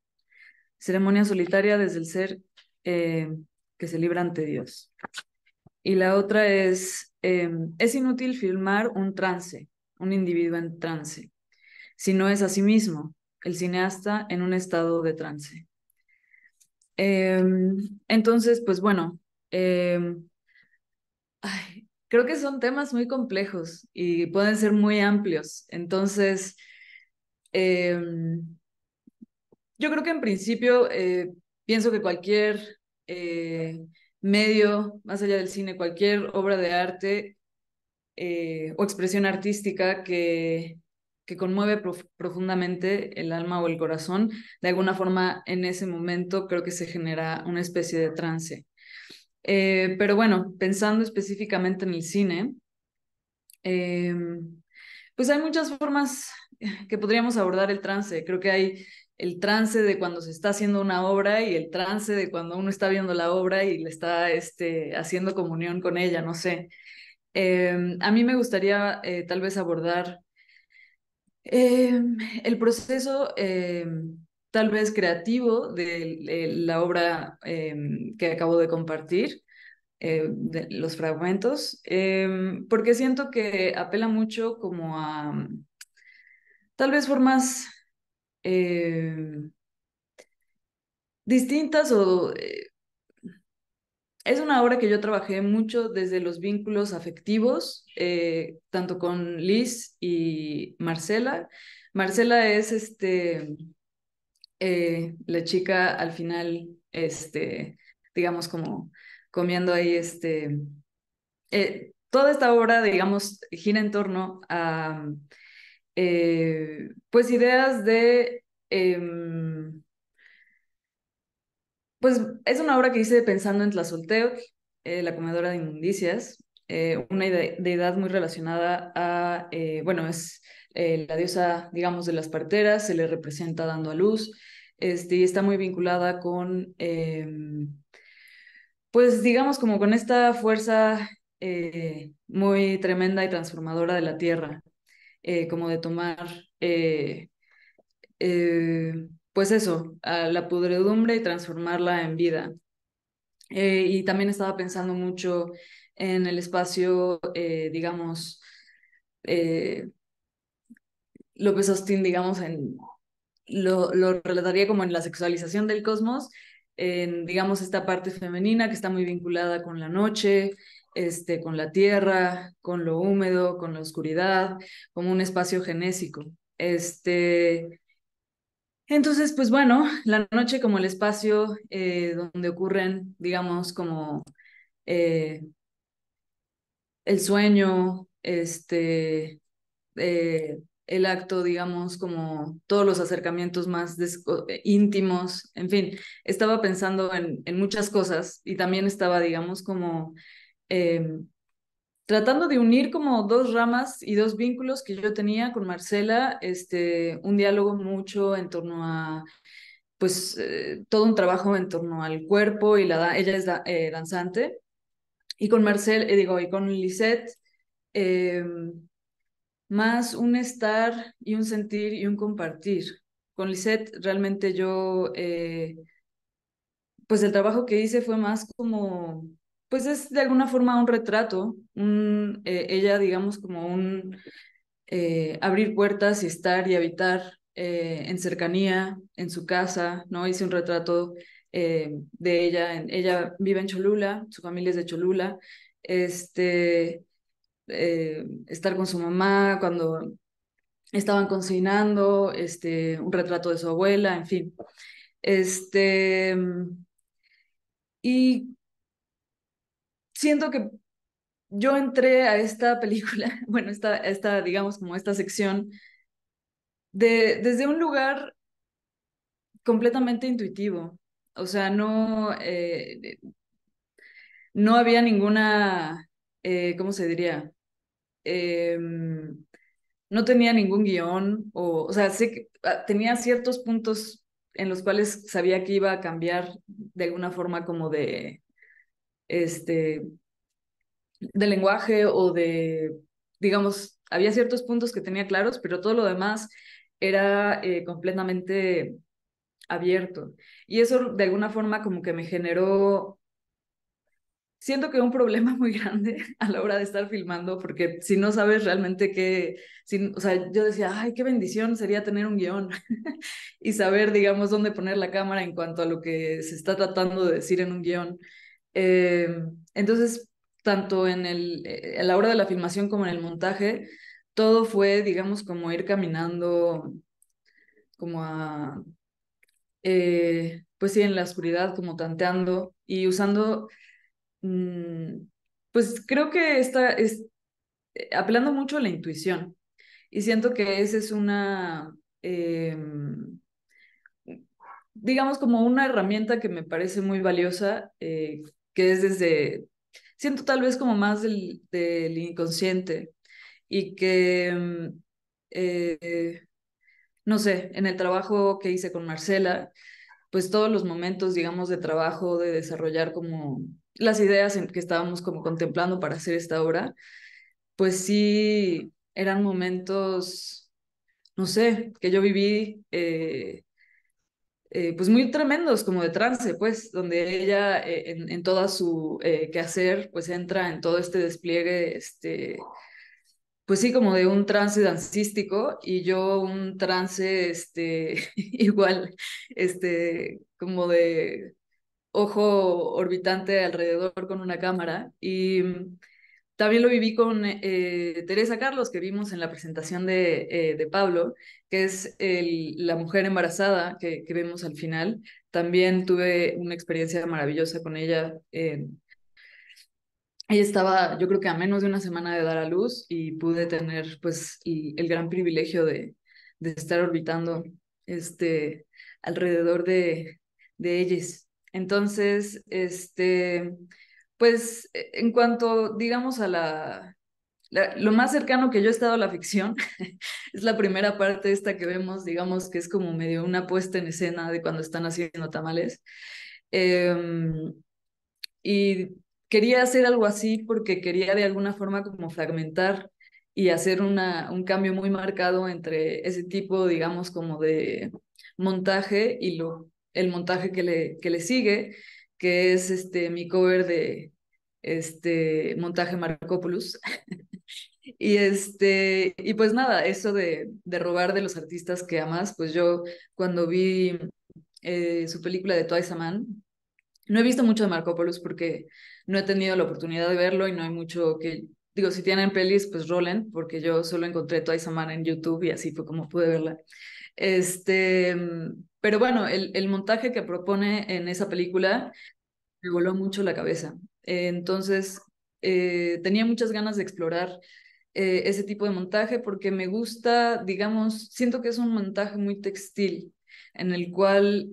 Ceremonia solitaria desde el ser eh, que se libra ante Dios. Y la otra es, em, es inútil filmar un trance, un individuo en trance, si no es a sí mismo, el cineasta en un estado de trance. Em, entonces, pues bueno, em, creo que son temas muy complejos y pueden ser muy amplios. Entonces, yo creo que en principio eh, pienso que cualquier eh, medio, más allá del cine, cualquier obra de arte eh, o expresión artística que, que conmueve profundamente el alma o el corazón, de alguna forma en ese momento creo que se genera una especie de trance. Eh, pero bueno, pensando específicamente en el cine, em, pues hay muchas formas que podríamos abordar el trance. Creo que hay el trance de cuando se está haciendo una obra y el trance de cuando uno está viendo la obra y le está este, haciendo comunión con ella, no sé. Em, a mí me gustaría eh, tal vez abordar em, el proceso em, tal vez creativo de, la obra que acabo de compartir, eh, los fragmentos, porque siento que apela mucho como a tal vez formas Em, distintas o... Eh, es una obra que yo trabajé mucho desde los vínculos afectivos, eh, tanto con Liz y Marcela. Marcela es este, eh, la chica al final, este, digamos, como comiendo ahí, este, toda esta obra, digamos, gira en torno a... Eh, pues ideas de... Em, pues es una obra que hice pensando en Tlazolteoc, eh, la comedora de inmundicias, eh, una de deidad muy relacionada a, bueno, es la diosa, digamos, de las parteras, se le representa dando a luz, este, y está muy vinculada con, em, pues digamos, como con esta fuerza muy tremenda y transformadora de la Tierra. Eh, como de tomar, eh, eh, pues eso, la podredumbre y transformarla en vida. y también estaba pensando mucho en el espacio, digamos, López Austin, digamos, en, lo, lo relataría como en la sexualización del cosmos, en, digamos, esta parte femenina que está muy vinculada con la noche, este, con la tierra, con lo húmedo, con la oscuridad, como un espacio genésico. Este, entonces, pues bueno, la noche como el espacio eh, donde ocurren, digamos, como eh, el sueño, este, eh, el acto, digamos, como todos los acercamientos más íntimos, en fin, estaba pensando en muchas cosas y también estaba, digamos, como Em, tratando de unir como dos ramas y dos vínculos que yo tenía con Marcela, este, un diálogo mucho en torno a pues eh, todo un trabajo en torno al cuerpo y la ella es eh, danzante y con Marcel eh, digo y con Lisette em, más un estar y un sentir y un compartir con Lisette realmente yo pues el trabajo que hice fue más como pues es de alguna forma un retrato, eh, ella digamos como un eh, abrir puertas y estar y habitar eh, en cercanía, en su casa, ¿no? Hice un retrato de ella, ella vive en Cholula, su familia es de Cholula, este, estar con su mamá cuando estaban cocinando, este, un retrato de su abuela, en fin. Este, y siento que yo entré a esta película, bueno, esta, esta digamos como esta sección, de, desde un lugar completamente intuitivo. O sea, no, eh, no había ninguna, eh, ¿cómo se diría? Em, no tenía ningún guión, o, o sea, que, ah, tenía ciertos puntos en los cuales sabía que iba a cambiar de alguna forma como de, este, de lenguaje o de, digamos, había ciertos puntos que tenía claros, pero todo lo demás era eh, completamente abierto. Y eso de alguna forma como que me generó, siento que un problema muy grande a la hora de estar filmando, porque si no sabes realmente qué, o sea, yo decía, ay, qué bendición sería tener un guión y saber, digamos, dónde poner la cámara en cuanto a lo que se está tratando de decir en un guión. Eh, entonces, tanto en, el, eh, a la hora de la filmación como en el montaje, todo fue, digamos, como ir caminando como a, eh, pues sí, en la oscuridad, como tanteando y usando, mm, pues creo que está, es, apelando mucho a la intuición. Y siento que esa es una, em, digamos, como una herramienta que me parece muy valiosa que es desde, siento tal vez como más del, inconsciente y que, mm, eh, no sé, en el trabajo que hice con Marcela, pues todos los momentos, digamos, de trabajo, de desarrollar como las ideas que estábamos como contemplando para hacer esta obra, pues sí eran momentos, no sé, que yo viví eh, eh, pues muy tremendos, como de trance, pues, donde ella eh, en, en, toda su eh, quehacer, pues entra en todo este despliegue, este, pues sí, como de un trance dancístico y yo un trance, este, igual, este, como de ojo orbitante alrededor con una cámara y también lo viví con eh, Teresa Carlos, que vimos en la presentación de, eh, Pablo, que es la mujer embarazada que, vemos al final. También tuve una experiencia maravillosa con ella. Eh. ella estaba, yo creo que a menos de una semana de dar a luz y pude tener pues el gran privilegio de, de, estar orbitando este, alrededor de, de ellas. Entonces, este pues eh, en cuanto, digamos, a la, Lo más cercano que yo he estado a la ficción es la primera parte esta que vemos, digamos, que es como medio una puesta en escena de cuando están haciendo tamales. Em, y quería hacer algo así porque quería de alguna forma como fragmentar y hacer una, un cambio muy marcado entre ese tipo, digamos, como de montaje y lo, el montaje que le, que le sigue que es este, mi cover de este, Montaje Marcopoulos. y, este, y pues nada, eso de, robar de los artistas que amas, pues yo cuando vi eh, su película de Twice a Man, no he visto mucho de Marcopoulos porque no he tenido la oportunidad de verlo y no hay mucho que... Digo, si tienen pelis, pues rolen, porque yo solo encontré Twice a Man en YouTube y así fue como pude verla. Este, mm, pero bueno, el, montaje que propone en esa película me voló mucho la cabeza. Eh, entonces, eh, tenía muchas ganas de explorar eh, ese tipo de montaje porque me gusta, digamos, siento que es un montaje muy textil en el cual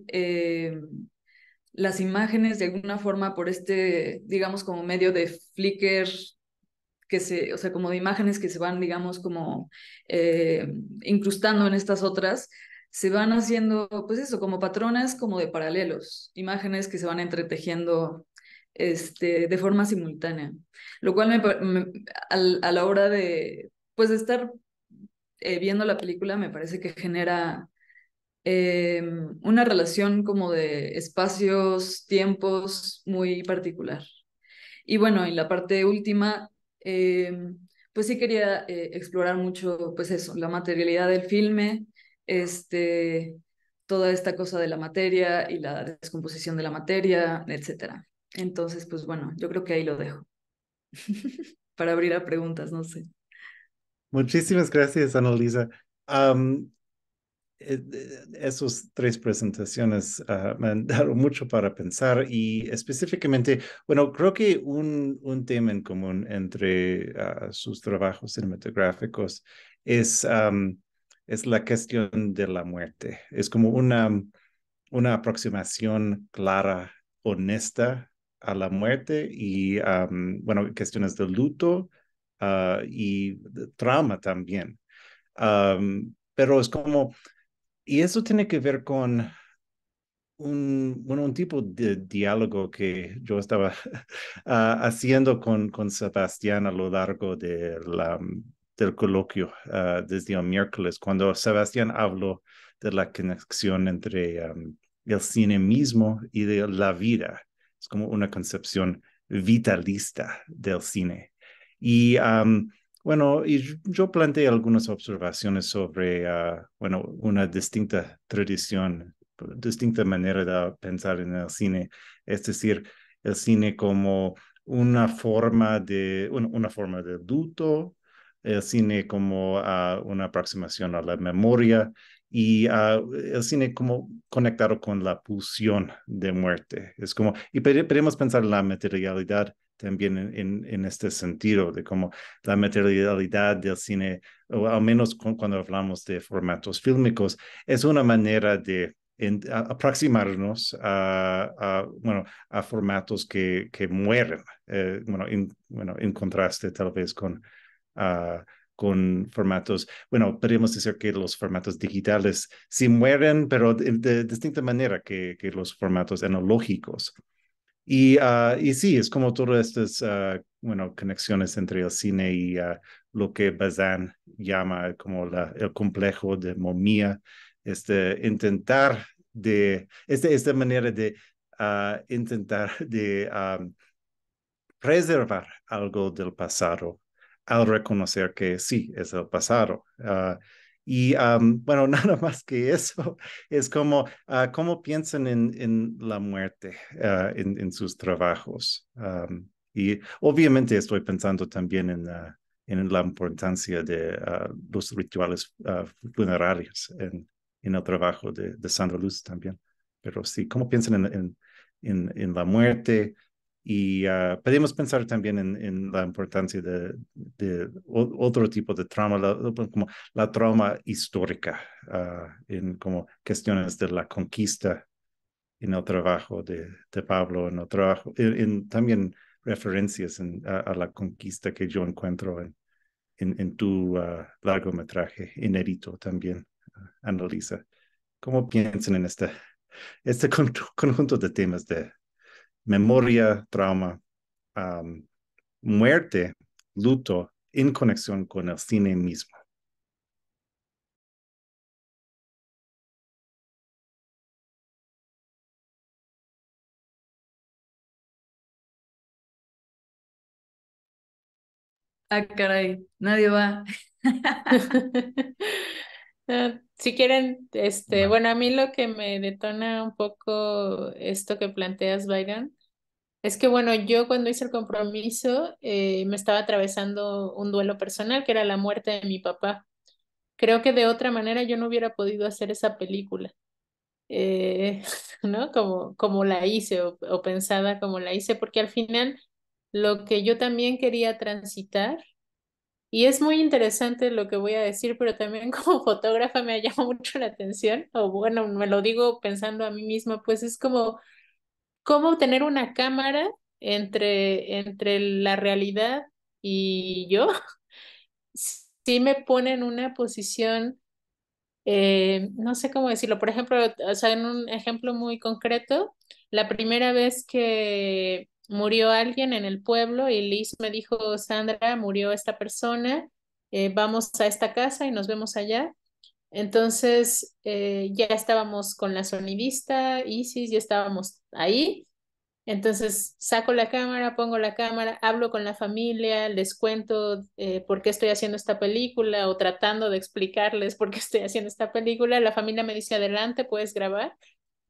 las imágenes de alguna forma por este, digamos, como medio de flicker que se, o sea, como de imágenes que se van, digamos, como eh, incrustando en estas otras, se van haciendo, pues eso, como patrones como de paralelos, imágenes que se van entretejiendo este, de forma simultánea, lo cual me, a, la hora de, pues, de estar eh, viendo la película me parece que genera em, una relación como de espacios, tiempos muy particular. Y bueno, en la parte última Em, pues sí quería eh, explorar mucho, pues eso, la materialidad del filme, este, toda esta cosa de la materia y la descomposición de la materia, etcétera. Entonces, pues bueno, yo creo que ahí lo dejo para abrir a preguntas, no sé. Muchísimas gracias, Annalisa eh, esas tres presentaciones ah, me han dado mucho para pensar y específicamente, bueno, creo que un, un tema en común entre ah, sus trabajos cinematográficos es, es la cuestión de la muerte. Es como una, una aproximación clara, honesta a la muerte y, bueno, cuestiones de luto ah, y de trauma también. pero es como y eso tiene que ver con un, bueno, un tipo de diálogo que yo estaba ah, haciendo con, con Sebastián a lo largo de la, del coloquio ah, desde el miércoles, cuando Sebastián habló de la conexión entre el cine mismo y la vida. Es como una concepción vitalista del cine. Y bueno, y yo planteé algunas observaciones sobre, ah, bueno, una distinta tradición, distinta manera de pensar en el cine, es decir, el cine como una forma de, una, forma de luto, el cine como ah, una aproximación a la memoria y ah, el cine como conectado con la pulsión de muerte. Es como, y podemos pensar en la materialidad también en, este sentido, de cómo la materialidad del cine, o al menos cuando hablamos de formatos fílmicos, es una manera de aproximarnos a, bueno, a formatos que, que mueren, eh, bueno, bueno, en contraste tal vez con... Ah, con formatos, bueno, podríamos decir que los formatos digitales sí mueren, pero de, distinta manera que los formatos analógicos. Ah, y, sí, es como todas estas, ah, bueno, conexiones entre el cine y ah, lo que Bazán llama como el complejo de momia, este intentar de, este, esta manera de intentar de preservar algo del pasado al reconocer que sí, es el pasado. Y bueno, nada más que eso, es como ah, cómo piensan en, la muerte ah, en, sus trabajos. y obviamente estoy pensando también en, ah, en la importancia de los rituales funerarios en, el trabajo de, de Sandra Luz también. Pero sí, cómo piensan en la muerte, y ah, podemos pensar también en, la importancia de, de, otro tipo de trauma, pues, como la trauma histórica, ah, en como cuestiones de la conquista en el trabajo de, Pablo, en el trabajo, también referencias a, la conquista que yo encuentro en, en tu uh, largometraje, inédito también, Annalisa. ¿Cómo piensan en este, este conjunto de temas de, memoria, trauma, muerte, luto, en conexión con el cine mismo. Ah, caray, nadie va. Ah, si quieren, este, bueno, a mí lo que me detona un poco esto que planteas, Byron, es que bueno, yo cuando hice el compromiso eh, me estaba atravesando un duelo personal que era la muerte de mi papá. Creo que de otra manera yo no hubiera podido hacer esa película, eh, ¿no? Como, como la hice o, o pensada como la hice, porque al final lo que yo también quería transitar y es muy interesante lo que voy a decir, pero también como fotógrafa me ha mucho la atención, o bueno, me lo digo pensando a mí misma, pues es como cómo tener una cámara entre, entre la realidad y yo, si me pone en una posición, eh, no sé cómo decirlo, por ejemplo, o sea, en un ejemplo muy concreto, la primera vez que murió alguien en el pueblo y Liz me dijo, Sandra, murió esta persona, eh, vamos a esta casa y nos vemos allá. Entonces eh, ya estábamos con la sonidista, Isis, ya estábamos ahí. Entonces saco la cámara, pongo la cámara, hablo con la familia, les cuento eh, por qué estoy haciendo esta película o tratando de explicarles por qué estoy haciendo esta película. La familia me dice, adelante, puedes grabar.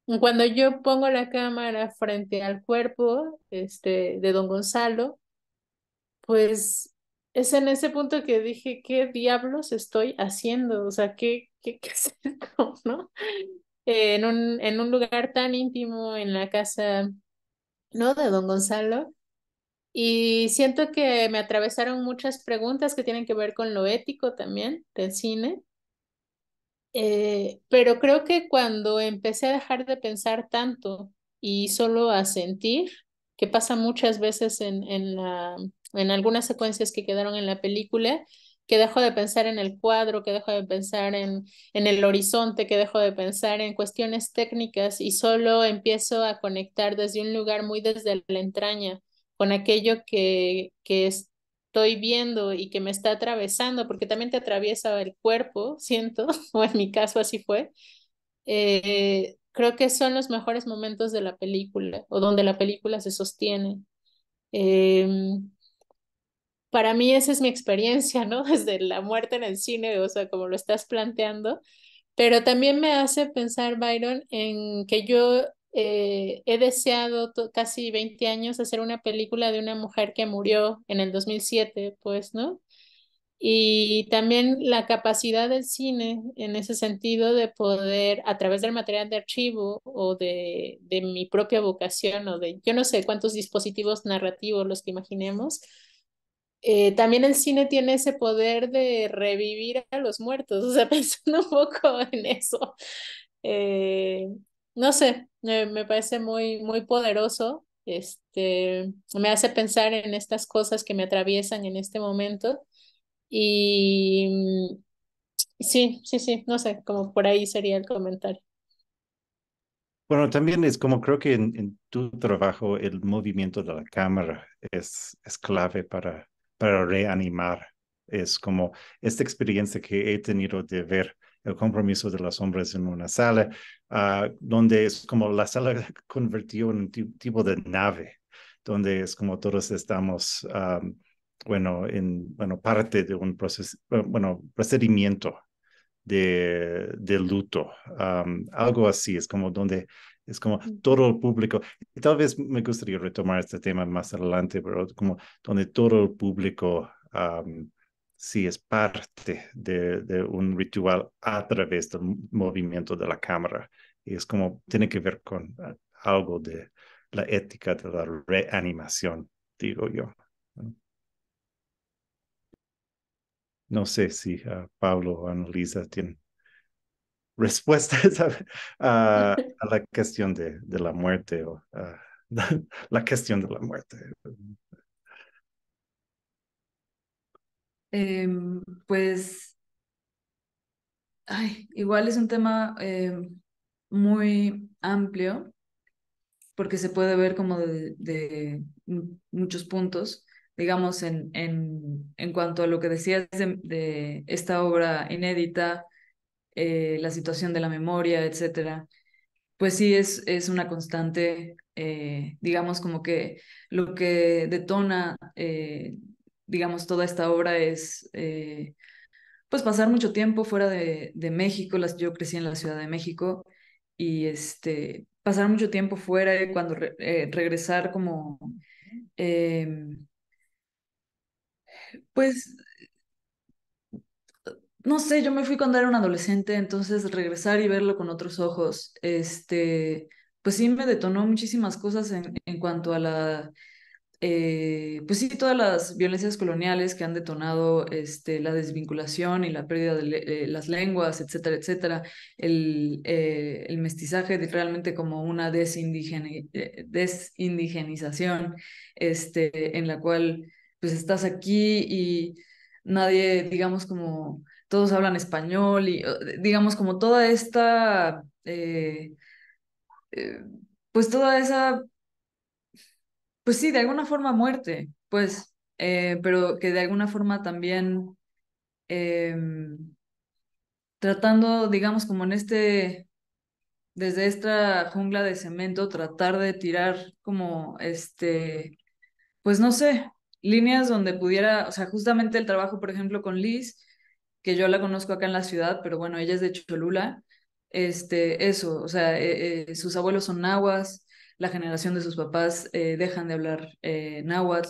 Cuando yo pongo la cámara frente al cuerpo este, de don Gonzalo, pues es en ese punto que dije, ¿qué diablos estoy haciendo? O sea, ¿qué, qué, qué ¿no? en, un, en un lugar tan íntimo, en la casa, ¿no? De don Gonzalo. Y siento que me atravesaron muchas preguntas que tienen que ver con lo ético también del cine. Eh, pero creo que cuando empecé a dejar de pensar tanto y solo a sentir, que pasa muchas veces en, en, la, en algunas secuencias que quedaron en la película, que dejo de pensar en el cuadro, que dejo de pensar en, en el horizonte, que dejo de pensar en cuestiones técnicas y solo empiezo a conectar desde un lugar muy desde la entraña con aquello que, que, es, estoy viendo y que me está atravesando, porque también te atraviesa el cuerpo, siento, o en mi caso así fue, eh, creo que son los mejores momentos de la película o donde la película se sostiene. Em, para mí esa es mi experiencia, ¿no? Desde la muerte en el cine, o sea, como lo estás planteando, pero también me hace pensar, Byron, en que yo eh, he deseado casi 20 años hacer una película de una mujer que murió en el 2007, pues, ¿no? Y también la capacidad del cine en ese sentido de poder, a través del material de archivo o de, de mi propia vocación o de, yo no sé cuántos dispositivos narrativos los que imaginemos, eh, también el cine tiene ese poder de revivir a los muertos, o sea, pensando un poco en eso. Eh, no sé, me, parece muy, muy poderoso. Este, me hace pensar en estas cosas que me atraviesan en este momento. Y mm, sí, sí, sí, no sé, como por ahí sería el comentario. Bueno, también es como creo que en, en tu trabajo el movimiento de la cámara es, es clave para, para reanimar. Es como esta experiencia que he tenido de ver el compromiso de los hombres en una sala, ah, donde es como la sala convirtió en un tipo de nave, donde es como todos estamos, bueno, en, bueno, parte de un proceso, eh, bueno, procedimiento de, luto, algo así, es como donde es como mm. todo el público, tal vez me gustaría retomar este tema más adelante, pero como donde todo el público si es parte de, un ritual a través del movimiento de la cámara. Y es como, tiene que ver con ah, algo de la ética de la reanimación, digo yo. No sé si ah, Pablo o Annalisa tienen respuestas a, la cuestión de, la muerte o la cuestión de la muerte. Em, pues, ay, igual es un tema em, muy amplio porque se puede ver como de, muchos puntos, digamos, en, en, en, cuanto a lo que decías de, esta obra inédita, eh, la situación de la memoria, etcétera, pues sí es, es una constante, eh, digamos, como que lo que detona eh, digamos, toda esta obra es eh, pues pasar mucho tiempo fuera de, México, yo crecí en la Ciudad de México y este, pasar mucho tiempo fuera y cuando eh, regresar como, em, pues, no sé, yo me fui cuando era un adolescente, entonces regresar y verlo con otros ojos, este, pues sí me detonó muchísimas cosas en, en cuanto a la eh, pues sí, todas las violencias coloniales que han detonado este, la desvinculación y la pérdida de eh, las lenguas, etcétera, etcétera, eh, el, mestizaje de realmente como una desindigenización, este, en la cual pues estás aquí y nadie, digamos como, todos hablan español y digamos como toda esta... pues toda esa pues sí, de alguna forma muerte, pues, eh, pero que de alguna forma también em, tratando, digamos, como en este, desde esta jungla de cemento, tratar de tirar como, este, pues no sé, líneas donde pudiera, o sea, justamente el trabajo, por ejemplo, con Liz, que yo la conozco acá en la ciudad, pero bueno, ella es de Cholula, este, eso, o sea, eh, eh, sus abuelos son nahuas, la generación de sus papás eh, dejan de hablar eh, náhuatl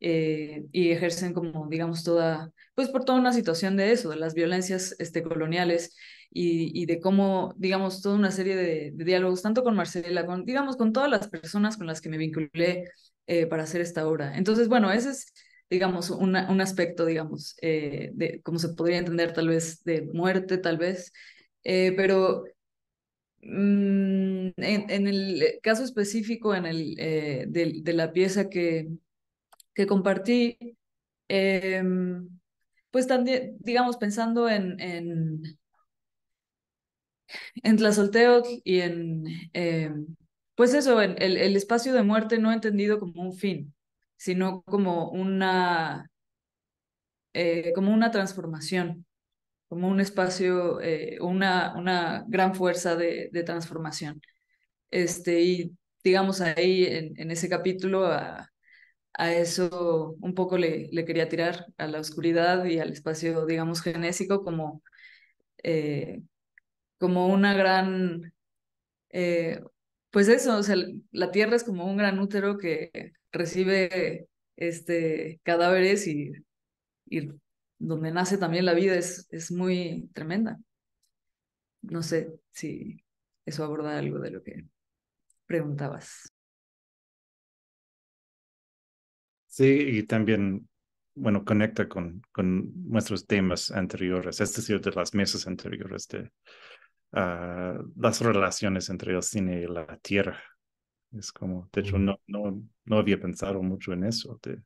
eh, y ejercen como, digamos, toda, pues por toda una situación de eso, de las violencias este, coloniales y, y de cómo, digamos, toda una serie de, diálogos, tanto con Marcela, con, digamos, con todas las personas con las que me vinculé eh, para hacer esta obra. Entonces, bueno, ese es digamos, un aspecto, digamos, de cómo se podría entender tal vez de muerte, tal vez, pero Mm, en, el caso específico en el, eh, de, la pieza que, que compartí, em, pues también, digamos, pensando en, en, en y en, em, pues eso, el, el, espacio de muerte no entendido como un fin, sino como una, eh, como una transformación como un espacio, eh, una, una gran fuerza de, transformación. Este, y digamos ahí en, ese capítulo a, eso un poco le, le quería tirar a la oscuridad y al espacio, digamos, genésico como, eh, como una gran, eh, pues eso, o sea, la tierra es como un gran útero que recibe este, cadáveres y donde nace también la vida es, es muy tremenda. No sé si eso aborda algo de lo que preguntabas. Sí, y también, bueno, conecta con, con nuestros temas anteriores, es este decir, de las mesas anteriores, de ah, las relaciones entre el cine y la tierra. Es como, de hecho, mm. no, no, no había pensado mucho en eso, de,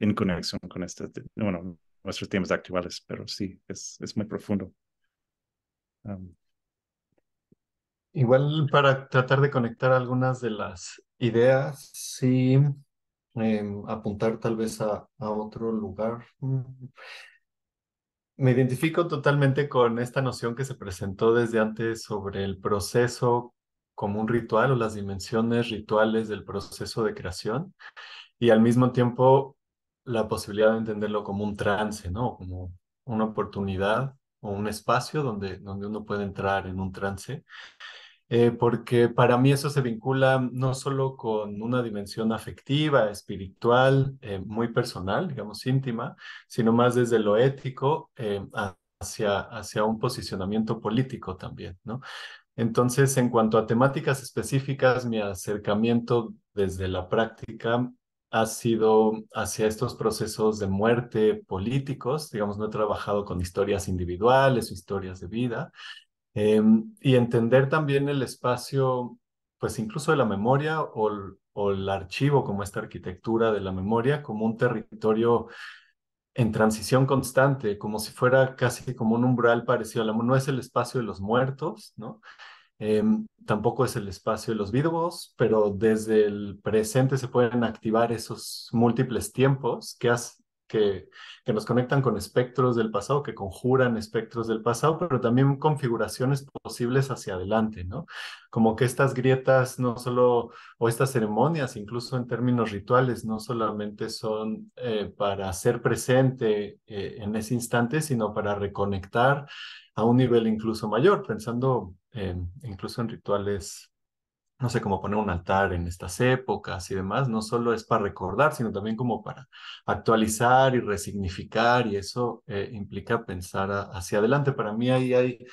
en conexión con este, bueno, nuestros temas actuales, pero sí, es, es muy profundo. Igual para tratar de conectar algunas de las ideas, sí, em, apuntar tal vez a, a otro lugar. Me identifico totalmente con esta noción que se presentó desde antes sobre el proceso como un ritual o las dimensiones rituales del proceso de creación y al mismo tiempo la posibilidad de entenderlo como un trance, ¿no? Como una oportunidad o un espacio donde, donde uno puede entrar en un trance. Eh, porque para mí eso se vincula no solo con una dimensión afectiva, espiritual, eh, muy personal, digamos íntima, sino más desde lo ético eh, hacia, hacia un posicionamiento político también, ¿no? Entonces, en cuanto a temáticas específicas, mi acercamiento desde la práctica ha sido hacia estos procesos de muerte políticos, digamos, no he trabajado con historias individuales o historias de vida, em, y entender también el espacio, pues incluso de la memoria o, el archivo como esta arquitectura de la memoria, como un territorio en transición constante, como si fuera casi como un umbral parecido la la No es el espacio de los muertos, ¿no? Em, tampoco es el espacio de los videos, pero desde el presente se pueden activar esos múltiples tiempos que has que, nos conectan con espectros del pasado, que conjuran espectros del pasado, pero también configuraciones posibles hacia adelante, ¿no? Como que estas grietas no solo, o estas ceremonias, incluso en términos rituales, no solamente son eh, para ser presente eh, en ese instante, sino para reconectar a un nivel incluso mayor, pensando incluso en rituales no sé, cómo poner un altar en estas épocas y demás, no solo es para recordar, sino también como para actualizar y resignificar, y eso eh, implica pensar hacia adelante. Para mí ahí hay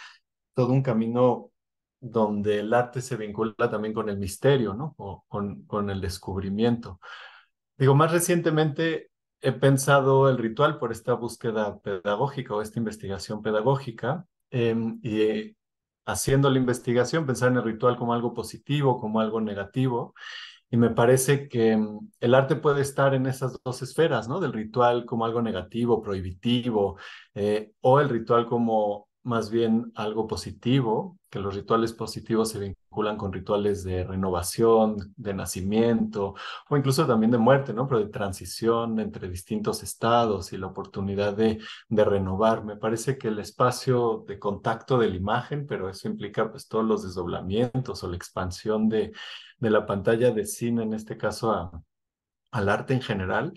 todo un camino donde el arte se vincula también con el misterio, ¿no? O con, el descubrimiento. Digo, más recientemente he pensado el ritual por esta búsqueda pedagógica o esta investigación pedagógica, em, y eh, haciendo la investigación, pensar en el ritual como algo positivo, como algo negativo. Y me parece que mm, el arte puede estar en esas dos esferas, ¿no? Del ritual como algo negativo, prohibitivo, eh, o el ritual como más bien algo positivo, que los rituales positivos se ven con rituales de renovación, de nacimiento o incluso también de muerte, ¿no? Pero de transición entre distintos estados y la oportunidad de, renovar. Me parece que el espacio de contacto de la imagen, pero eso implica pues todos los desdoblamientos o la expansión de, la pantalla de cine, en este caso al arte en general,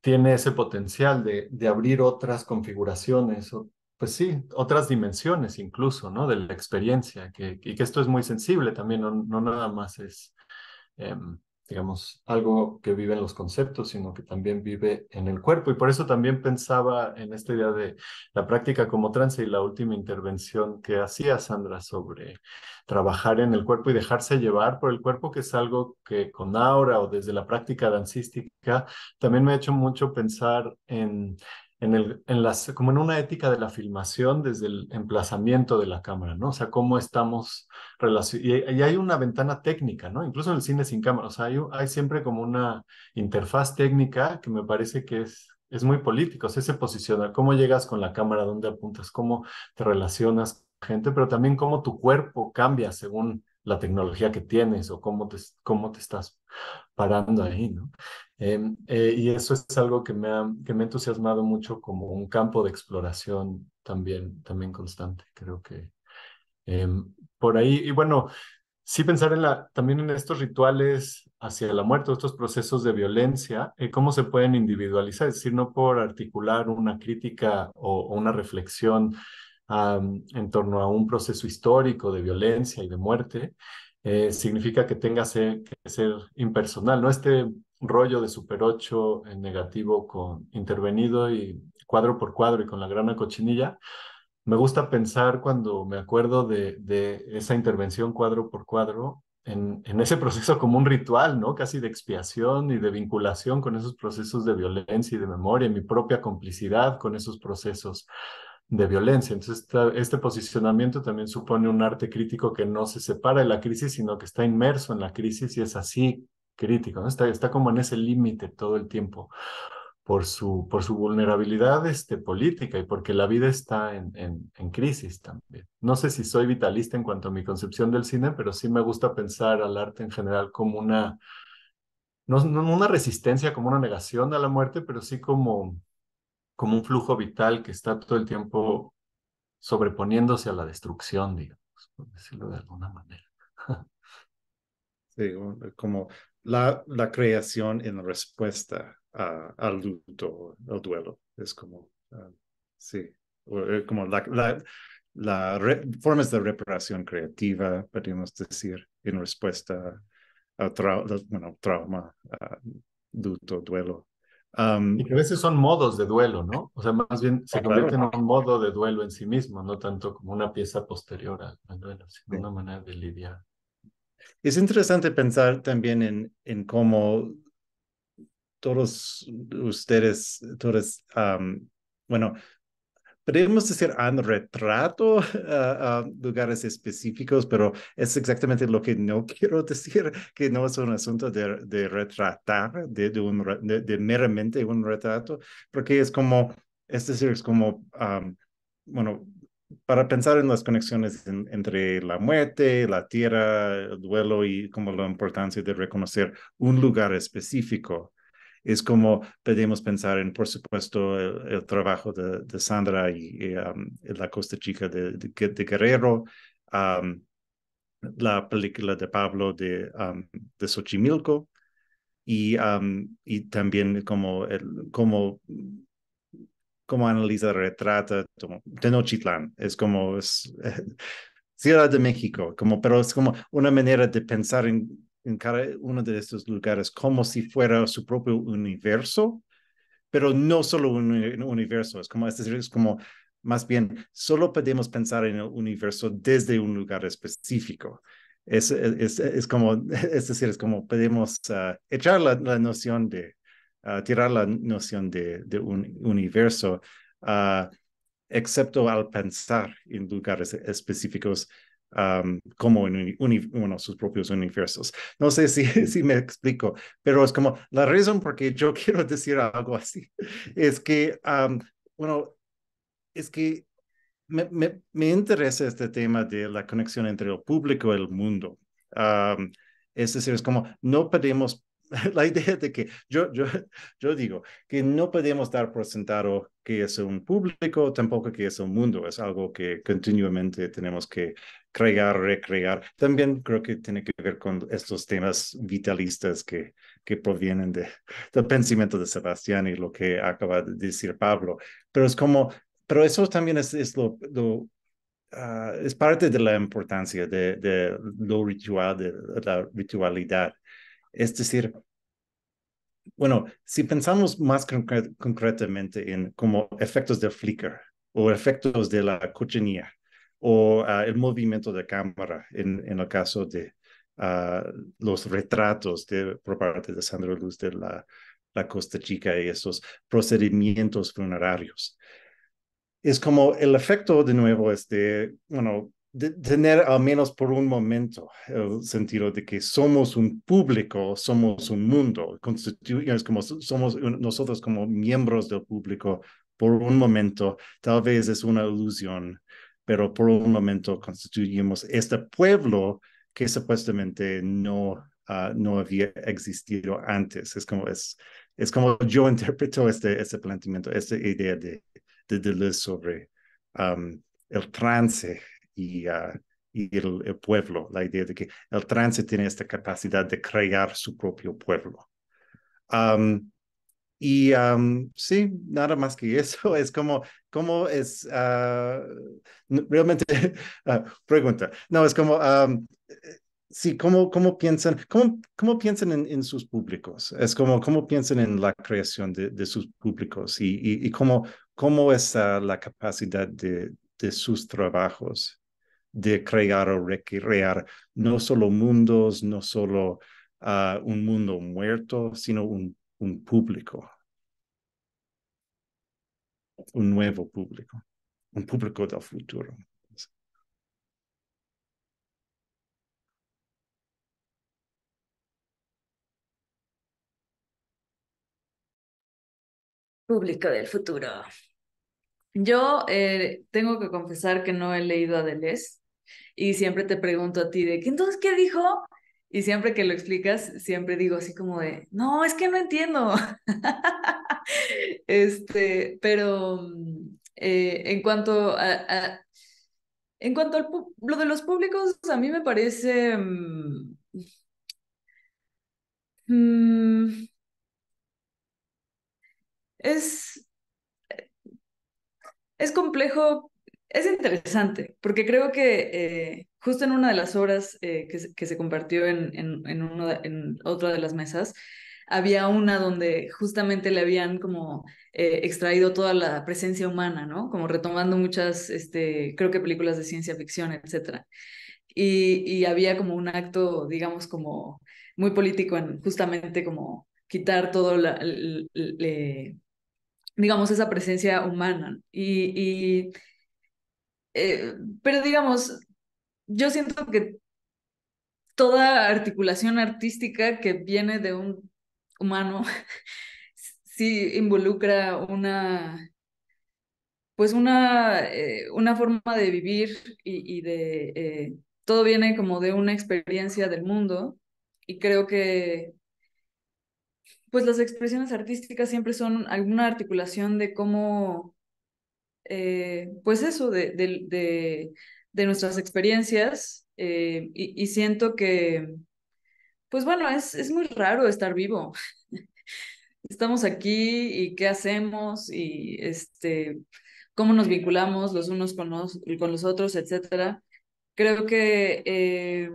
tiene ese potencial de, de abrir otras configuraciones, pues sí, otras dimensiones incluso, ¿no? De la experiencia, que, y que esto es muy sensible también, no, nada más es, em, digamos, algo que vive en los conceptos, sino que también vive en el cuerpo. Y por eso también pensaba en esta idea de la práctica como trance y la última intervención que hacía Sandra sobre trabajar en el cuerpo y dejarse llevar por el cuerpo, que es algo que con Aura o desde la práctica dancística también me ha hecho mucho pensar en en, el, en las, como en una ética de la filmación desde el emplazamiento de la cámara, ¿no? O sea, cómo estamos relacionados. Y, hay una ventana técnica, ¿no? Incluso en el cine sin cámara, o sea, hay, siempre como una interfaz técnica que me parece que es, es muy político, o sea, se posiciona, cómo llegas con la cámara, dónde apuntas, cómo te relacionas con gente, pero también cómo tu cuerpo cambia según la tecnología que tienes o cómo te, cómo te estás parando ahí, ¿no? Em, eh, y eso es algo que me, ha, que me entusiasmado mucho como un campo de exploración también, también constante, creo que em, por ahí, y bueno, sí pensar en la, también en estos rituales hacia la muerte, estos procesos de violencia, eh, cómo se pueden individualizar, es decir, no por articular una crítica o una reflexión en torno a un proceso histórico de violencia y de muerte, eh, significa que tenga que ser impersonal, ¿no? Este rollo de Super 8 en negativo con intervenido y cuadro por cuadro y con la grana cochinilla, me gusta pensar cuando me acuerdo de, esa intervención cuadro por cuadro, en, en, ese proceso como un ritual, ¿no? Casi de expiación y de vinculación con esos procesos de violencia y de memoria, mi propia complicidad con esos procesos de violencia. Entonces, este posicionamiento también supone un arte crítico que no se separa de la crisis, sino que está inmerso en la crisis y es así crítico, está, está como en ese límite todo el tiempo por su, por su vulnerabilidad este, política y porque la vida está en, en, crisis también. No sé si soy vitalista en cuanto a mi concepción del cine, pero sí me gusta pensar al arte en general como una, no una resistencia, como una negación a la muerte, pero sí como, como un flujo vital que está todo el tiempo sobreponiéndose a la destrucción, digamos, por decirlo de alguna manera. Sí, eh, como la, la creación en respuesta al luto, al duelo. Es como, ah, sí, eh, como la, formas de reparación creativa, podríamos decir, en respuesta a bueno, trauma, ah, luto, duelo y que a veces son modos de duelo, ¿no? O sea, más bien se convierte en un modo de duelo en sí mismo, no tanto como una pieza posterior al duelo, sino una manera de lidiar. Es interesante pensar también en, en cómo todos ustedes, todos, bueno, podemos decir han ah, retrato a ah, ah, lugares específicos, pero es exactamente lo que no quiero decir, que no es un asunto de, retratar, de, un, meramente un retrato, porque es como, es decir, es como, bueno, para pensar en las conexiones entre la muerte, la tierra, el duelo y como la importancia de reconocer un lugar específico es como podemos pensar en, por supuesto, el, trabajo de, Sandra y, la Costa Chica de, de, Guerrero, la película de Pablo de, Xochimilco y, y también como, como, como analiza, retrata Tenochtitlan Es como... Es, Ciudad de México, como, pero es como una manera de pensar en en cada uno de estos lugares como si fuera su propio universo, pero no solo un, universo, es como, es, decir, es como más bien, solo podemos pensar en el universo desde un lugar específico. Es, como, es decir, es como podemos ah, echar la, noción de, ah, tirar la noción de, de un universo, ah, excepto al pensar en lugares específicos como en uno sus propios universos. No sé si, si me explico, pero es como la razón por que yo quiero decir algo así, es que, bueno, es que me, me, me, interesa este tema de la conexión entre el público y el mundo. es decir, es como no podemos la idea de que yo, yo, yo digo que no podemos dar por sentado que es un público, tampoco que es un mundo, es algo que continuamente tenemos que crear, recrear. También creo que tiene que ver con estos temas vitalistas que, que provienen del pensamiento de Sebastián y lo que acaba de decir Pablo. Pero es como, pero eso también es, lo, ah, es parte de la importancia de, lo ritual, de la ritualidad. Es decir, bueno, si pensamos más concretamente en como efectos del flicker o efectos de la cochinilla, o ah, el movimiento de cámara en, el caso de ah, los retratos de, por parte de Sandro Luz de la, Costa Chica y esos procedimientos funerarios. Es como el efecto de nuevo es de, bueno, de tener al menos por un momento el sentido de que somos un público, somos un mundo, como somos nosotros como miembros del público por un momento, tal vez es una ilusión pero por un momento constituimos este pueblo que supuestamente no, ah, no había existido antes. Es como, es, es como yo interpreto este, este, planteamiento, esta idea de, de Deleuze sobre el trance y, ah, el, pueblo, la idea de que el trance tiene esta capacidad de crear su propio pueblo. Y sí, nada más que eso, es como, ¿cómo es, ah, realmente, ah, pregunta, no, es como, eh, sí, ¿cómo, piensan, cómo, cómo piensan en, sus públicos? Es como, ¿cómo piensan en la creación de, sus públicos y, y, cómo, cómo es la capacidad de, sus trabajos de crear o recrear no solo mundos, no solo... Ah, un mundo muerto, sino un un público, un nuevo público, un público del futuro. Público del futuro. Yo eh, tengo que confesar que no he leído a Deleuze y siempre te pregunto a ti de que entonces qué dijo y siempre que lo explicas, siempre digo así como de, no, es que no entiendo. este, pero mm, eh, en cuanto a, en cuanto al lo de los públicos, a mí me parece... Mm, mm, es, es complejo, es interesante, porque creo que eh, justo en una de las horas eh, que, se, que, compartió en, en, uno en, otra de las mesas, había una donde justamente le habían como eh, extraído toda la presencia humana, ¿no? Como retomando muchas, este, creo que películas de ciencia ficción, etc. Y, había como un acto, digamos, como muy político en justamente como quitar todo la, digamos, esa presencia humana. Y, eh, pero digamos, yo siento que toda articulación artística que viene de un humano sí involucra una pues una, eh, una forma de vivir y, y de eh, todo viene como de una experiencia del mundo y creo que pues las expresiones artísticas siempre son alguna articulación de cómo eh, pues eso de, de, de de nuestras experiencias eh, y, siento que, pues bueno, es, es muy raro estar vivo. Estamos aquí y qué hacemos y este, cómo nos vinculamos los unos con los, con los otros, etcétera. Creo que eh,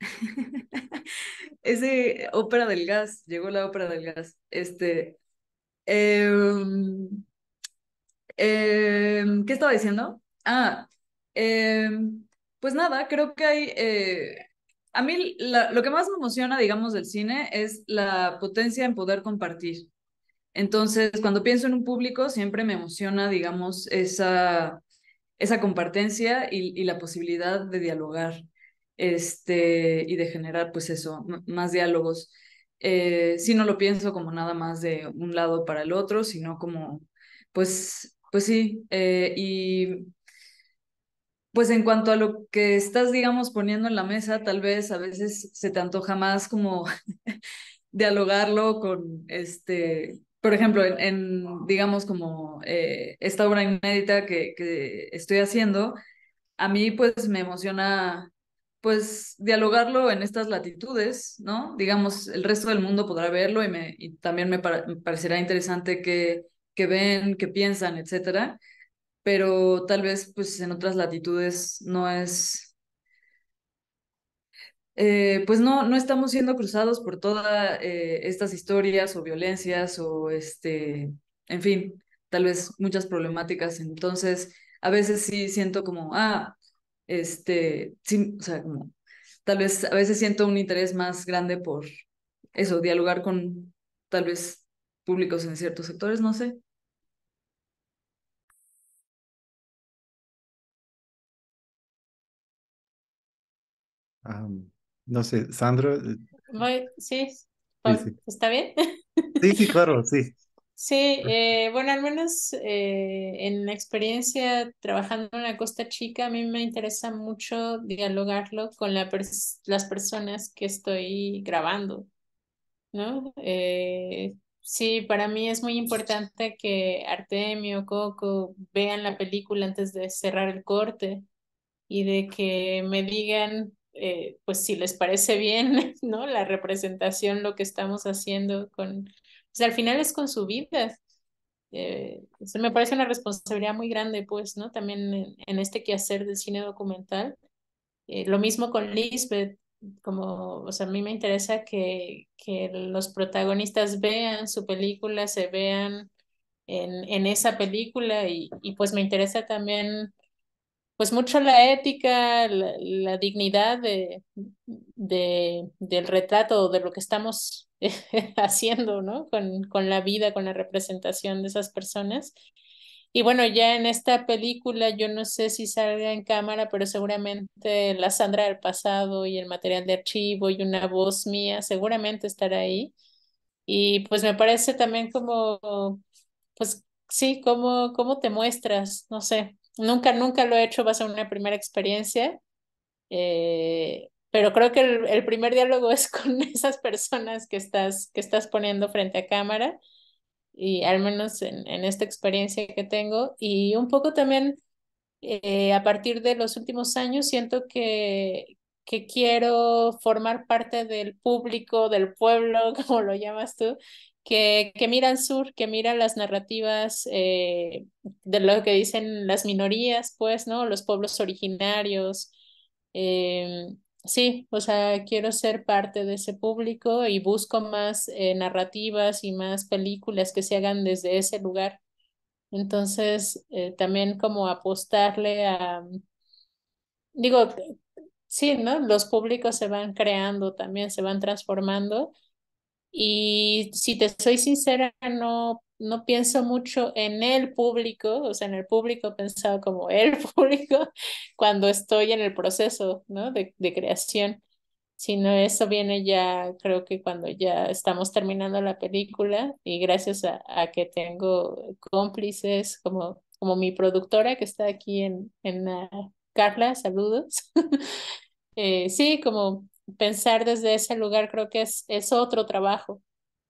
ese ópera del gas, llegó la ópera del gas. Este, em, em, ¿Qué estaba diciendo? Ah, em, pues nada, creo que hay... Eh, a mí lo que más me emociona, digamos, del cine es la potencia en poder compartir. Entonces, cuando pienso en un público, siempre me emociona, digamos, esa, esa compartencia y, la posibilidad de dialogar este, y de generar, pues eso, más diálogos. Eh, si no lo pienso como nada más de un lado para el otro, sino como, pues, pues sí, eh, y pues en cuanto a lo que estás, digamos, poniendo en la mesa, tal vez a veces se te antoja más como dialogarlo con, este, por ejemplo, en, digamos, como eh, esta obra inédita que, estoy haciendo, a mí pues me emociona pues dialogarlo en estas latitudes, ¿no? Digamos, el resto del mundo podrá verlo y, me, y también me, parecerá interesante que, que ven, que piensan, etcétera pero tal vez pues en otras latitudes no es, eh, pues no, no estamos siendo cruzados por todas eh, estas historias o violencias o este, en fin, tal vez muchas problemáticas. Entonces, a veces sí siento como, ah, este, sí, o sea, como, tal vez a veces siento un interés más grande por eso, dialogar con tal vez públicos en ciertos sectores, no sé. Ah, no sé, Sandro eh, sí, ¿está bien? Sí, sí, claro, sí. Sí, eh, bueno, al menos eh, en la experiencia trabajando en la Costa Chica, a mí me interesa mucho dialogarlo con las personas que estoy grabando, ¿no? sí, para mí es muy importante que Artemio, Coco vean la película antes de cerrar el corte y de que me digan eh, pues si les parece bien, ¿no? La representación, lo que estamos haciendo con, pues, al final es con su vida. Eh, me parece una responsabilidad muy grande, pues, ¿no? También en, este quehacer del cine documental. Eh, lo mismo con Lisbeth, como, o sea, a mí me interesa que, los protagonistas vean su película, se vean en, en esa película y, y pues me interesa también pues mucho la ética, la, la dignidad de, de, del retrato, de lo que estamos haciendo, ¿no? Con, con la vida, con la representación de esas personas. Y bueno, ya en esta película, yo no sé si salga en cámara, pero seguramente la Sandra del pasado y el material de archivo y una voz mía seguramente estará ahí. Y pues me parece también como, pues sí, cómo, cómo te muestras, no sé, Nunca, nunca lo he hecho, va a ser una primera experiencia, eh, pero creo que el, primer diálogo es con esas personas que estás, que estás poniendo frente a cámara, y al menos en, esta experiencia que tengo, y un poco también eh, a partir de los últimos años siento que, que quiero formar parte del público, del pueblo, como lo llamas tú, que, que mira al sur, que mira las narrativas eh, de lo que dicen las minorías, pues, ¿no? Los pueblos originarios. Eh, sí, o sea, quiero ser parte de ese público y busco más eh, narrativas y más películas que se hagan desde ese lugar. Entonces, también como apostarle a, digo, sí, ¿no? Los públicos se van creando también, se van transformando y si te soy sincera, no, no pienso mucho en el público, o sea, en el público pensado como el público cuando estoy en el proceso ¿no? de, de creación, sino eso viene ya, creo que cuando ya estamos terminando la película y gracias a, a que tengo cómplices como, como mi productora que está aquí en, en Carla, saludos. Eh, sí, como pensar desde ese lugar creo que es, es otro trabajo,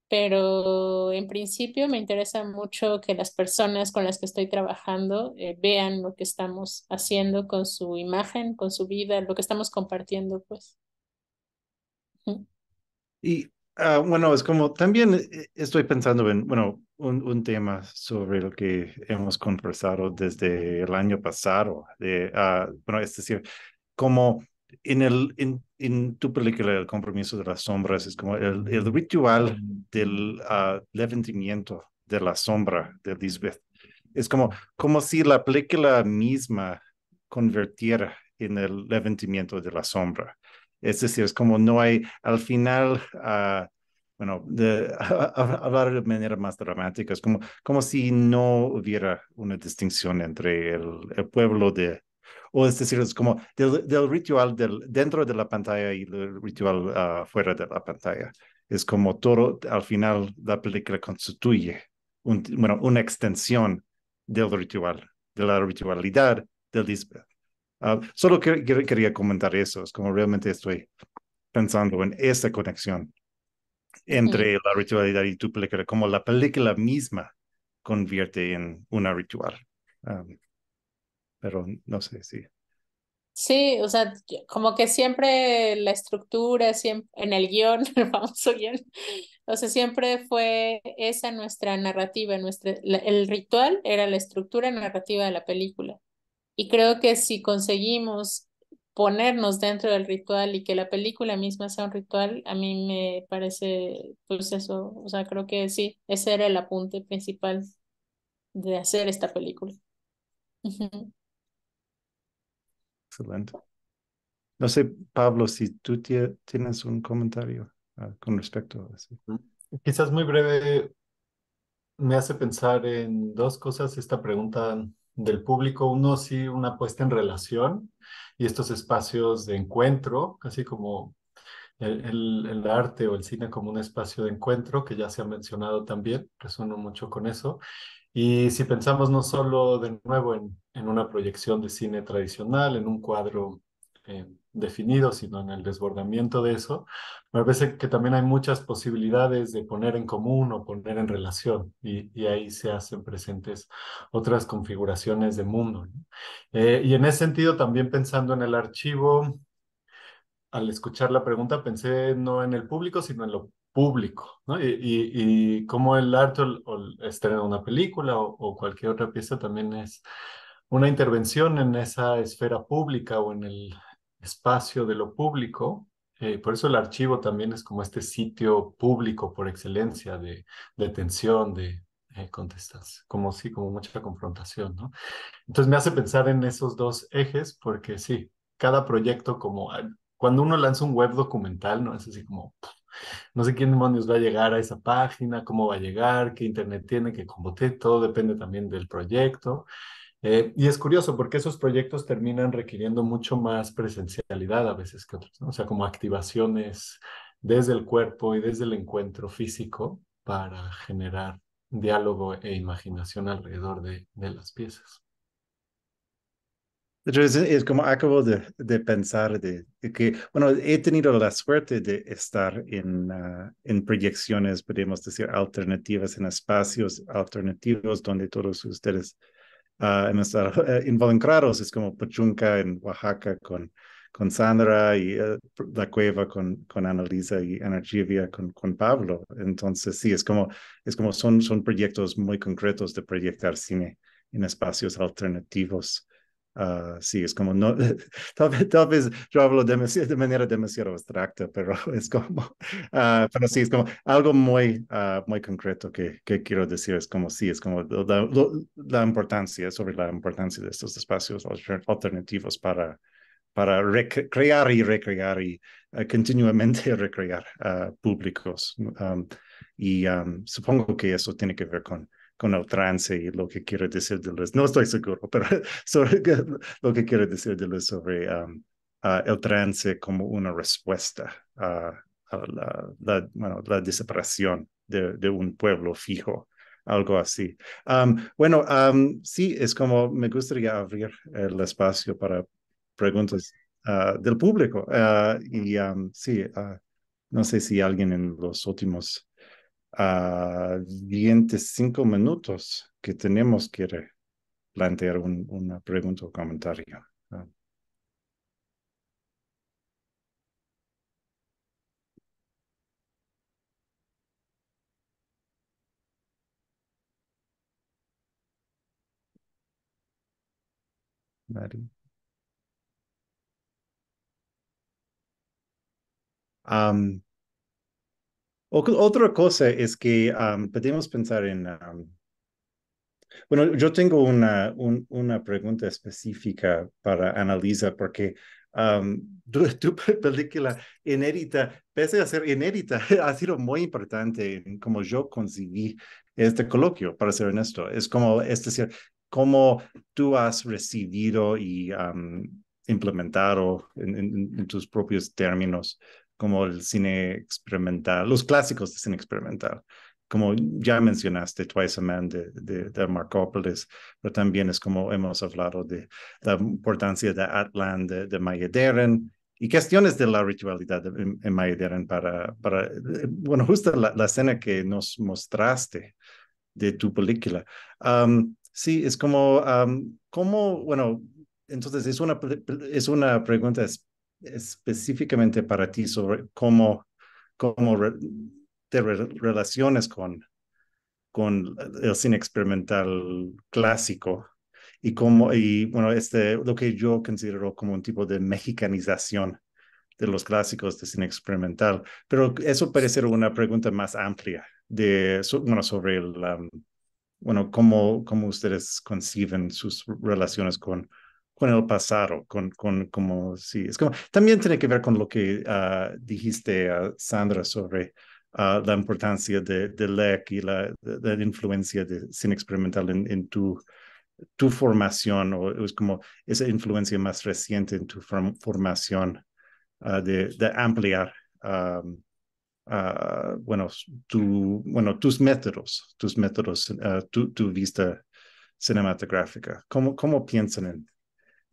pero en principio me interesa mucho que las personas con las que estoy trabajando eh, vean lo que estamos haciendo con su imagen, con su vida, lo que estamos compartiendo, pues. Y ah, bueno, es como también eh, estoy pensando en, bueno, un, tema sobre lo que hemos conversado desde el año pasado, de, ah, bueno, es decir, como en, el, en, en, tu película, El compromiso de las sombras, es como el, el ritual del mm. ah, levantamiento de la sombra de Lisbeth. Es como, como si la película misma convirtiera en el levantamiento de la sombra. Es decir, es como no hay, al final, ah, bueno, de, hablar de manera más dramática, es como, como si no hubiera una distinción entre el pueblo de o es decir, es como del, ritual del, dentro de la pantalla y el ritual ah, fuera de la pantalla. Es como todo, al final, la película constituye un, bueno, una extensión del ritual, de la ritualidad del disparo. Ah, solo quería comentar eso, es como realmente estoy pensando en esta conexión entre la ritualidad y tu película, como la película misma convierte en una ritual. Ah, pero no sé si. Sí. sí, o sea, como que siempre la estructura, siempre, en el guión, vamos, famoso o sea, siempre fue esa nuestra narrativa, nuestra, el ritual era la estructura narrativa de la película. Y creo que si conseguimos ponernos dentro del ritual y que la película misma sea un ritual, a mí me parece, pues eso, o sea, creo que sí, ese era el apunte principal de hacer esta película. Excelente. No sé, Pablo, si tú tienes un comentario ah, con respecto a eso. Quizás muy breve, me hace pensar en dos cosas esta pregunta del público. Uno, sí, una puesta en relación y estos espacios de encuentro, así como el, el, el, arte o el cine como un espacio de encuentro, que ya se ha mencionado también, resueno mucho con eso. Y si pensamos no solo de nuevo en, en una proyección de cine tradicional, en un cuadro eh, definido, sino en el desbordamiento de eso, me parece que también hay muchas posibilidades de poner en común o poner en relación y, ahí se hacen presentes otras configuraciones de mundo. Eh, y en ese sentido, también pensando en el archivo, al escuchar la pregunta pensé no en el público, sino en lo público, ¿no? Y, como el arte o, estreno de una película o, cualquier otra pieza también es una intervención en esa esfera pública o en el espacio de lo público. Eh, por eso el archivo también es como este sitio público por excelencia de, de tensión, de eh, contestas, como sí, como mucha confrontación, ¿no? Entonces me hace pensar en esos dos ejes porque sí, cada proyecto como cuando uno lanza un web documental, ¿no? Es así como... No sé quién demonios va a llegar a esa página, cómo va a llegar, qué internet tiene, qué combote, todo depende también del proyecto. Eh, y es curioso porque esos proyectos terminan requiriendo mucho más presencialidad a veces que otros, o sea, como activaciones desde el cuerpo y desde el encuentro físico para generar diálogo e imaginación alrededor de las piezas. Entonces es como acabo de, pensar de, que, bueno, he tenido la suerte de estar en, ah, en proyecciones, podemos decir, alternativas, en espacios alternativos donde todos ustedes ah, han estado eh, involucrados. Es como Pachunca en Oaxaca con, con Sandra y eh, La Cueva con, con Annalisa y Energía con, Pablo. Entonces, sí, es como, es como son, son proyectos muy concretos de proyectar cine en espacios alternativos. Ah, sí, es como no, tal vez, yo hablo de, manera demasiado abstracta, pero es como, ah, pero sí, es como algo muy, ah, muy concreto que, quiero decir, es como sí, es como la, importancia, sobre la importancia de estos espacios alternativos para, para crear y recrear y eh, continuamente recrear públicos. Um, y um, supongo que eso tiene que ver con con el trance y lo que quiero decir de los, no estoy seguro, pero sobre lo que quiero decir de sobre el trance como una respuesta a, la, la, bueno, desaparición de, un pueblo fijo, algo así. bueno, sí, es como me gustaría abrir el espacio para preguntas ah, del público. Ah, y sí, ah, no sé si alguien en los últimos uh, siguientes cinco minutos que tenemos, quiere plantear una pregunta o comentario. Ah otra cosa es que podemos pensar en... bueno, yo tengo una, una pregunta específica para Analisa, porque tu, película inédita, pese a ser inédita, ha sido muy importante en cómo yo conseguí este coloquio, para ser honesto. Es como, es decir, cómo tú has recibido y implementado en, tus propios términos como el cine experimental, los clásicos de cine experimental, como ya mencionaste, Twice a Man de, de, Marcópolis, pero también es como hemos hablado de la importancia de Atland de, de y cuestiones de la ritualidad en, en para, para, eh, bueno, justo la, la, escena que nos mostraste de tu película. sí, es como, bueno, entonces es una, es una pregunta específicamente para ti sobre cómo, cómo te relaciones con, con el cine experimental clásico y cómo y bueno este lo que yo considero como un tipo de mexicanización de los clásicos de cine experimental pero eso parece ser una pregunta más amplia de bueno sobre el bueno cómo cómo ustedes conciben sus relaciones con con el pasado, con, con como sí, es como también tiene que ver con lo que ah, dijiste, ah, Sandra, sobre ah, la importancia de, de LEC y la, la influencia de cine experimental en, tu, tu formación, o es como esa influencia más reciente en tu formación de, ampliar. bueno, tu, bueno, tus métodos, tus métodos, tu, vista cinematográfica. ¿Cómo, cómo piensan en,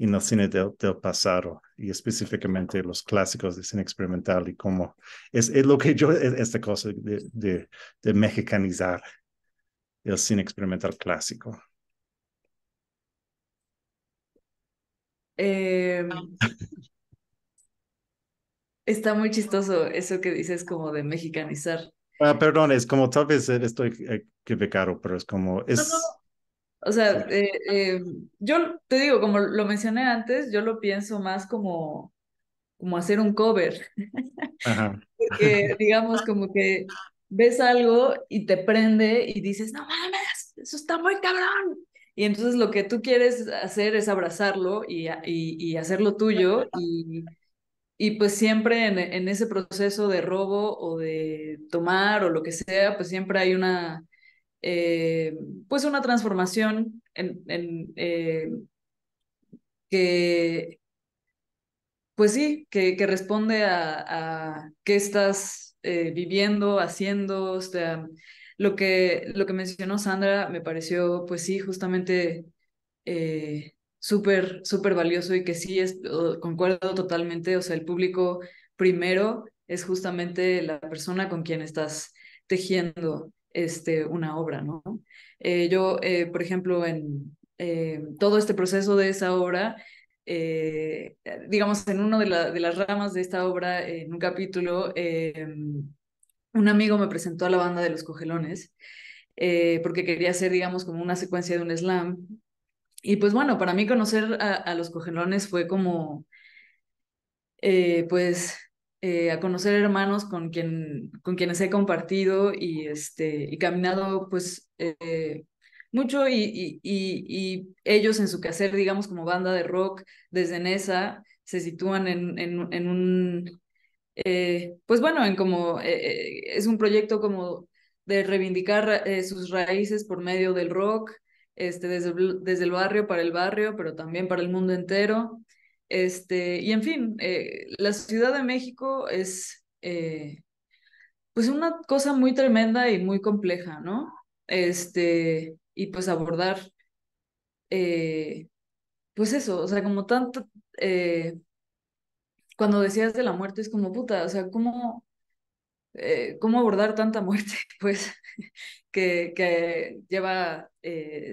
en el cine del, pasado y específicamente los clásicos de cine experimental y cómo es, lo que yo, e, esta cosa de, mexicanizar el cine experimental clásico. Em, está muy chistoso eso que dices como de mexicanizar. Ah, perdón, es como tal vez estoy eh, equivocado, pero es como... Es, o sea, eh, eh, yo te digo, como lo mencioné antes, yo lo pienso más como, como hacer un cover. Porque, digamos, como que ves algo y te prende y dices, no mames, eso está muy cabrón. Y entonces lo que tú quieres hacer es abrazarlo y, y, y hacerlo tuyo y, y pues siempre en, ese proceso de robo o de tomar o lo que sea, pues siempre hay una, eh, pues una transformación en, en eh, que, pues sí, que, que responde a, qué estás eh, viviendo, haciendo, o sea, lo que, lo que mencionó Sandra me pareció, pues sí, justamente súper, súper valioso y que sí, es, concuerdo totalmente, o sea, el público primero es justamente la persona con quien estás tejiendo este, una obra, ¿no? Eh, yo, eh, por ejemplo, en eh, todo este proceso de esa obra, digamos, en una de, la, de, las ramas de esta obra, en un capítulo, un amigo me presentó a la banda de los cogelones, porque quería hacer, digamos, como una secuencia de un slam. Y pues bueno, para mí conocer a, los cogelones fue como, pues, eh, a conocer hermanos con, quien, con quienes he compartido y, este, y caminado pues eh, mucho y, ellos en su quehacer, digamos, como banda de rock desde Nesa, se sitúan en, en, un, eh, pues bueno, en como, es un proyecto como de reivindicar sus raíces por medio del rock, este, desde el barrio para el barrio, pero también para el mundo entero. Este, y en fin, eh, la Ciudad de México es eh, pues una cosa muy tremenda y muy compleja, ¿no? Este, y pues abordar, eh, pues eso, o sea, como tanto, cuando decías de la muerte es como puta, o sea, ¿cómo, abordar tanta muerte, pues, que, que lleva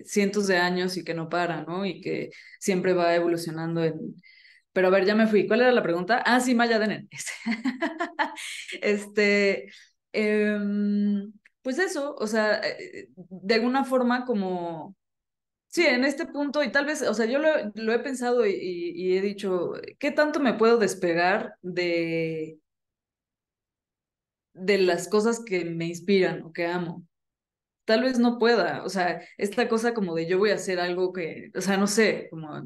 cientos de años y que no para, ¿no? Y que siempre va evolucionando en pero a ver, ya me fui. ¿Cuál era la pregunta? Ah, sí, Maya Denen. Este, em, pues eso, o sea, eh, de alguna forma como... Sí, en este punto, y tal vez, o sea, yo lo, he pensado y, y he dicho, ¿qué tanto me puedo despegar de, de las cosas que me inspiran o que amo. Tal vez no pueda, o sea, esta cosa como de yo voy a hacer algo que, o sea, no sé, como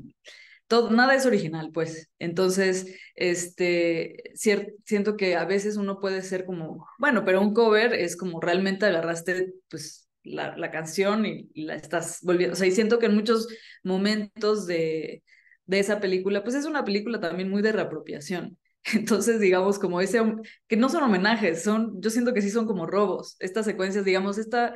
todo, nada es original, pues. Entonces, este, siento que a veces uno puede ser como, bueno, pero un cover es como realmente agarraste, pues, la, la canción y, la estás volviendo. O sea, y siento que en muchos momentos de, de esa película, pues es una película también muy de reapropiación. Entonces, digamos, como ese, que no son homenajes, son, yo siento que sí son como robos. Estas secuencias, digamos, esta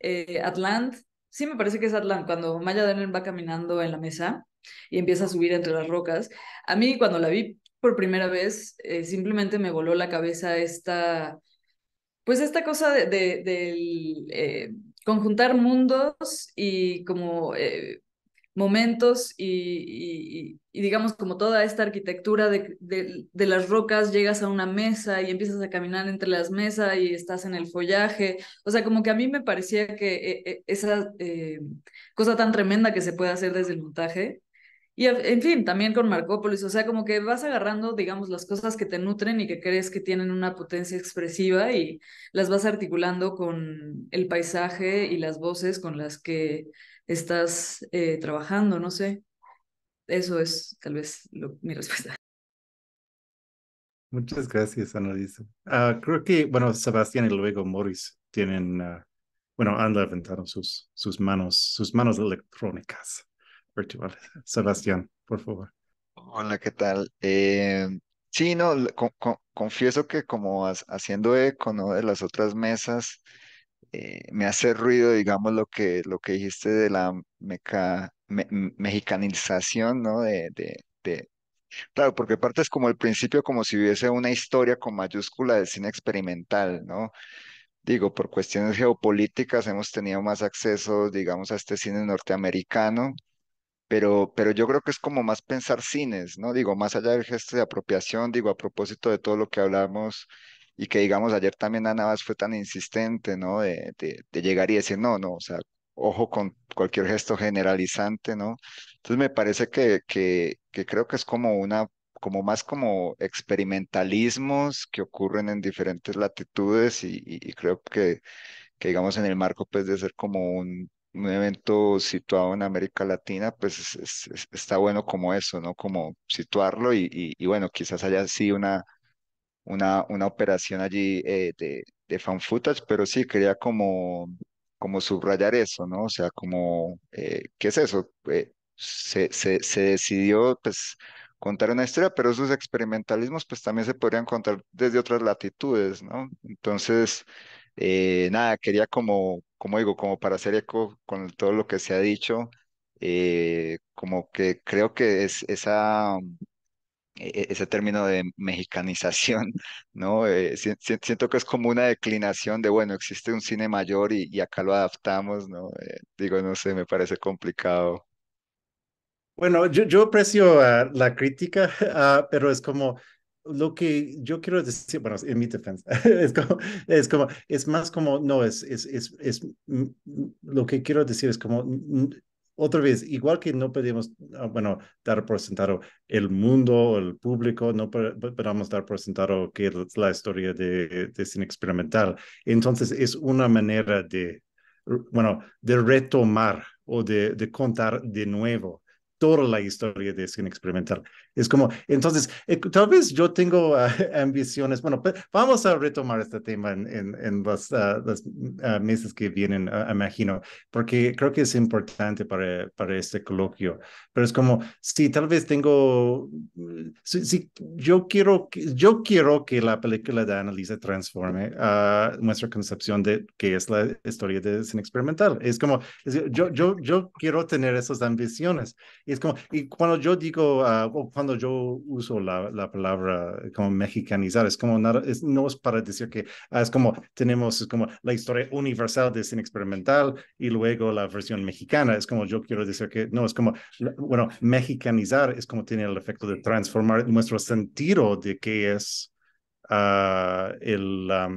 eh, Atlant, sí me parece que es Atlant, cuando Maya Daniel va caminando en la mesa y empieza a subir entre las rocas. A mí cuando la vi por primera vez, eh, simplemente me voló la cabeza esta, pues esta cosa de, de, eh, conjuntar mundos y como eh, momentos y, digamos como toda esta arquitectura de, las rocas, llegas a una mesa y empiezas a caminar entre las mesas y estás en el follaje. O sea, como que a mí me parecía que esa cosa tan tremenda que se puede hacer desde el montaje y en fin, también con Marcópolis, o sea, como que vas agarrando, digamos, las cosas que te nutren y que crees que tienen una potencia expresiva y las vas articulando con el paisaje y las voces con las que estás eh, trabajando, no sé. Eso es tal vez mi respuesta. Muchas gracias, Ana ah, creo que, bueno, Sebastián y luego Morris tienen, ah, bueno, han levantado sus, sus manos, sus manos electrónicas virtual. Sebastián, por favor. Hola, ¿qué tal? Eh, sí, no, confieso que como haciendo eco de las otras mesas, eh, me hace ruido, digamos, lo que, lo que dijiste de la mexicanización, ¿no? De, de, de, Claro, porque parte es como el principio, como si hubiese una historia con mayúscula del cine experimental, ¿no? Digo, por cuestiones geopolíticas hemos tenido más acceso, digamos, a este cine norteamericano, pero, pero yo creo que es como más pensar cines, ¿no? Digo, más allá del gesto de apropiación, digo, a propósito de todo lo que hablamos y que digamos ayer también Ana Vaz fue tan insistente, ¿no? De, de, llegar y decir, no, no, o sea, ojo con cualquier gesto generalizante, ¿no? Entonces me parece que, que, creo que es como una como más como experimentalismos que ocurren en diferentes latitudes y, y creo que, que digamos en el marco pues de ser como un un evento situado en América Latina, pues está bueno como eso, ¿no? Como situarlo y, bueno, quizás haya sí una, una, una operación allí eh, de, de fan footage, pero sí quería como, como subrayar eso, ¿no? O sea, como, eh, ¿qué es eso? Eh, se, se, se decidió, pues, contar una historia, pero esos experimentalismos, pues, también se podrían contar desde otras latitudes, ¿no? Entonces... Eh, nada, quería como, como digo, como para hacer eco con todo lo que se ha dicho, eh, como que creo que es esa e-, e-, ese término de mexicanización, ¿no? Eh, siento que es como una declinación de, bueno, existe un cine mayor y, acá lo adaptamos, ¿no? digo, no sé, me parece complicado. Bueno, yo, yo aprecio ah, la crítica, ah, pero es como lo que yo quiero decir, bueno, en mi defensa, es como, es, más como, no, es, es, es, es, mm, mm, lo que quiero decir es como, mm, otra vez, igual que no podemos, ah, bueno, dar por sentado el mundo, el público, no podemos dar por sentado que es la historia de, de cine experimental. Entonces, es una manera de, bueno, de retomar o de, de contar de nuevo toda la historia de cine experimental. Es como, entonces, eh, tal vez yo tengo ah, ambiciones. Bueno, vamos a retomar este tema en, en, en los, ah, mm, ah, meses que vienen, imagino, porque creo que es importante para, para este coloquio. Pero es como, sí, tal vez tengo, mm, si yo, quiero, yo quiero que la película de Analisa transforme nuestra concepción de qué es la historia de cine experimental. Es como, yo, yo, yo quiero tener esas ambiciones. Es como, y cuando yo digo, cuando cuando yo uso la, la palabra eh, como mexicanizar, es como nada, no es para decir que ah, es como tenemos es como la historia universal de cine experimental y luego la versión mexicana, es como yo quiero decir que no, es como, bueno, mexicanizar es como tiene el efecto de transformar nuestro sentido de qué es ah, el, la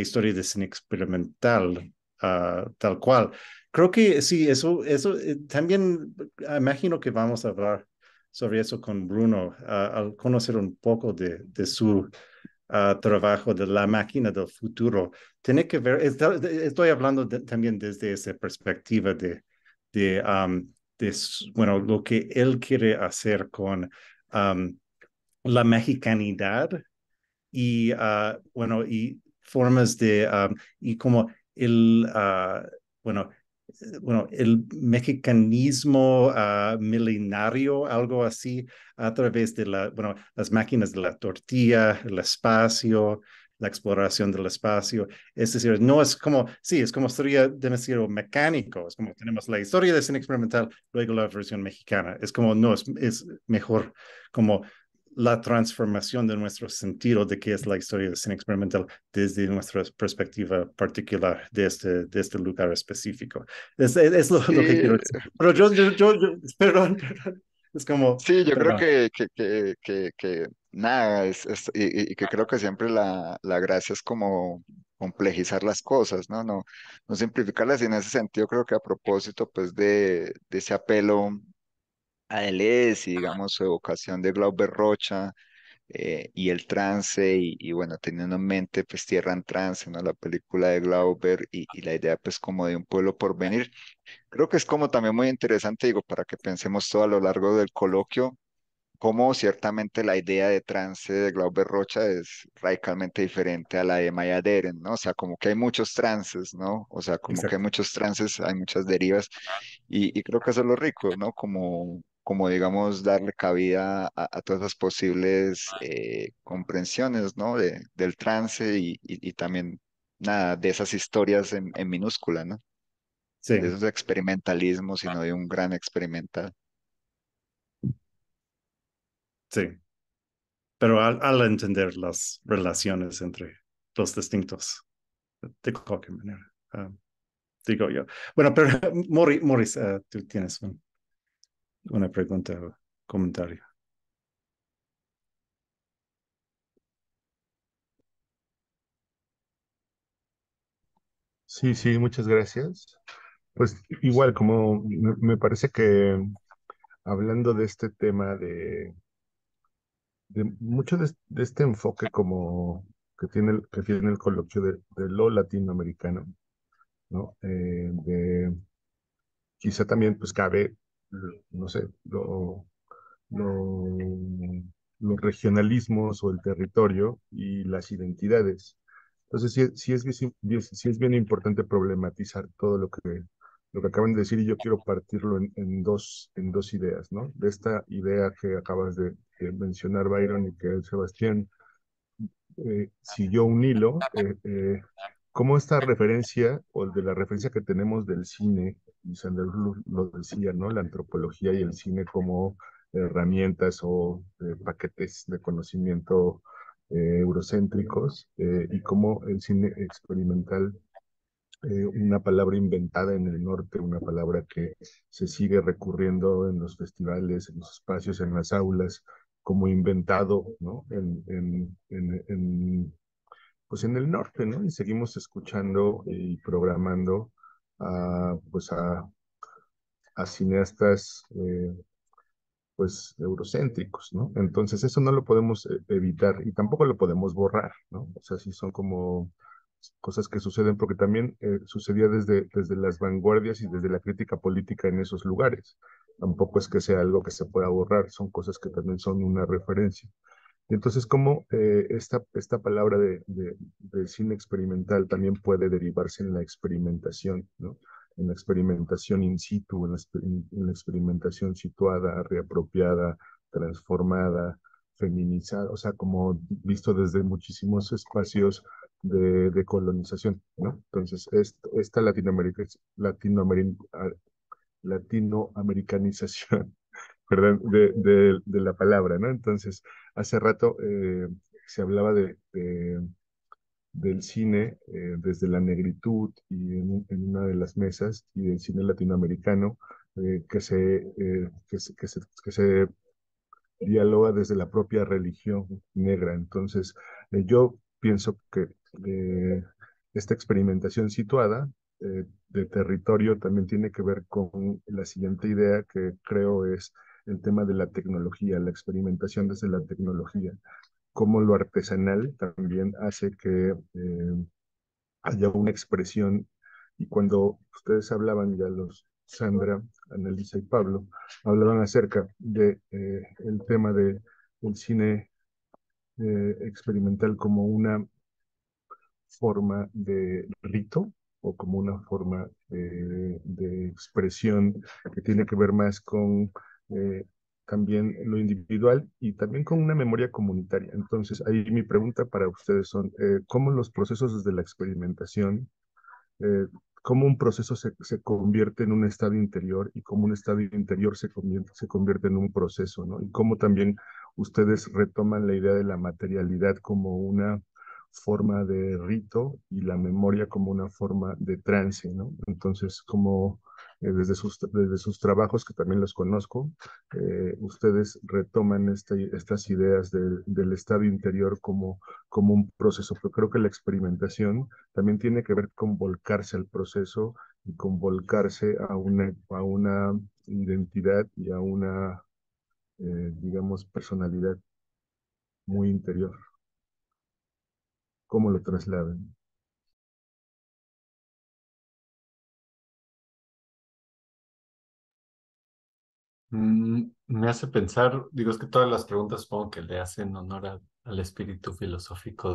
historia de cine experimental ah, tal cual. Creo que sí, eso, eso eh, también imagino que vamos a hablar sobre eso con Bruno ah, al conocer un poco de, su ah, trabajo de la máquina del futuro. Tiene que ver, estoy hablando también desde esa perspectiva de, bueno, lo que él quiere hacer con la mexicanidad y, ah, bueno, y formas de, y como el, bueno, bueno, el mexicanismo ah, milenario, algo así, a través de la, bueno, las máquinas de la tortilla, el espacio, la exploración del espacio. Es decir, no es como, sí, es como sería demasiado mecánico, es como tenemos la historia de cine experimental, luego la versión mexicana. Es como, no, es, es mejor como la transformación de nuestro sentido de qué es la historia del cine experimental desde nuestra perspectiva particular de este, este lugar específico. Es, es, lo, que quiero decir. Pero yo, yo, yo, perdón, es como... Sí, yo creo que, que, que, que nada, es, y, que creo que siempre la, la gracia es como complejizar las cosas, ¿no? No, no simplificarlas y en ese sentido creo que a propósito pues de, de ese apelo a y digamos su evocación de Glauber Rocha eh, y el trance y, bueno, teniendo en mente pues Tierra en Trance, ¿no? la película de Glauber y, la idea pues como de un pueblo por venir. Creo que es como también muy interesante, digo, para que pensemos todo a lo largo del coloquio, cómo ciertamente la idea de trance de Glauber Rocha es radicalmente diferente a la de Maya Deren, ¿no? O sea, como que hay muchos trances, ¿no? O sea, como que hay muchos trances, hay muchas derivas, y, y creo que eso es lo rico, ¿no? Como como digamos, darle cabida a, todas esas posibles ah. eh, comprensiones, ¿no? De, del trance y, también, nada, de esas historias en, minúscula, ¿no? Sí. De esos experimentalismos, ah. sino de un gran experimental. Sí. Pero al, entender las relaciones entre los distintos, de cualquier manera, ah, digo yo. Bueno, pero Morris, tú tienes un una pregunta o comentario. Sí, sí, muchas gracias. Pues igual, como me parece que hablando de este tema de, mucho de, este enfoque como que tiene el, que tiene el coloquio de, lo latinoamericano, ¿no? Eh, de, quizá también pues cabe no sé, lo, los regionalismos o el territorio y las identidades. Entonces, sí, es, bien importante problematizar todo lo que, lo que acaban de decir y yo quiero partirlo en, dos, en dos ideas, ¿no? De esta idea que acabas de, mencionar, Byron, y que Sebastián eh, siguió un hilo, como eh, eh, cómo esta referencia o de la referencia que tenemos del cine Sandel lo decía, ¿no? La antropología y el cine como herramientas o eh, paquetes de conocimiento eh, eurocéntricos eh, y como el cine experimental, una palabra inventada en el norte, una palabra que se sigue recurriendo en los festivales, en los espacios, en las aulas, como inventado, ¿no? En, pues en el norte, ¿no? Y seguimos escuchando y programando a, pues a, cineastas eh, pues eurocéntricos, ¿no? Entonces eso no lo podemos eh, evitar y tampoco lo podemos borrar, ¿no? O sea, si son como cosas que suceden porque también eh, sucedía desde, desde las vanguardias y desde la crítica política en esos lugares. Tampoco es que sea algo que se pueda borrar, son cosas que también son una referencia entonces, ¿cómo eh, esta, palabra de, cine experimental también puede derivarse en la experimentación, en la experimentación in situ, en la, experimentación situada, reapropiada, transformada, feminizada, o sea, como visto desde muchísimos espacios de, colonización, Entonces, esta, esta Latinoamérica, latinoamericanización perdón, de, de, la palabra, ¿no? Entonces, hace rato eh, se hablaba de, del cine eh, desde la negritud y en, una de las mesas y del cine latinoamericano eh, que, se, que se dialoga desde la propia religión negra. Entonces, yo pienso que esta experimentación situada de territorio también tiene que ver con la siguiente idea que creo es el tema de la tecnología, la experimentación desde la tecnología, como lo artesanal también hace que eh, haya una expresión. Y cuando ustedes hablaban ya los Sandra, Annalisa y Pablo hablaban acerca de eh, el tema de cine eh, experimental como una forma de rito o como una forma de expresión que tiene que ver más con eh, también lo individual y también con una memoria comunitaria. Entonces, ahí mi pregunta para ustedes son, eh, ¿cómo los procesos desde la experimentación, eh, cómo un proceso se, convierte en un estado interior y cómo un estado interior se convierte, se convierte en un proceso, ¿no? Y cómo también ustedes retoman la idea de la materialidad como una forma de rito y la memoria como una forma de trance, ¿no? Entonces, ¿cómo eh, desde sus, desde sus trabajos, que también los conozco, eh, ustedes retoman este, estas ideas del estado interior como, como un proceso, pero creo que la experimentación también tiene que ver con volcarse al proceso y con volcarse a una, a una identidad y a una, eh, digamos, personalidad muy interior. ¿Cómo lo trasladan? Mm, me hace pensar, digo, es que todas las preguntas supongo que le hacen honor al espíritu filosófico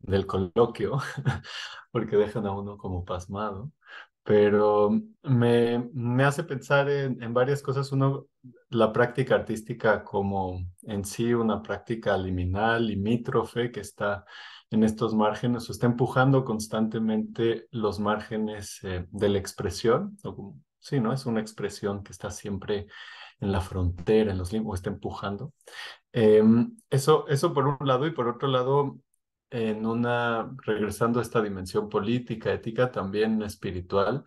del coloquio, porque dejan a uno como pasmado, pero me, hace pensar en, varias cosas. Uno, la práctica artística como en sí una práctica liminal, limítrofe, que está en estos márgenes o está empujando constantemente los márgenes eh, de la expresión, sí, ¿no? Es una expresión que está siempre en la frontera, en los límites, está empujando. Em, eso, eso por un lado, y por otro lado, en una, regresando a esta dimensión política, ética, también espiritual,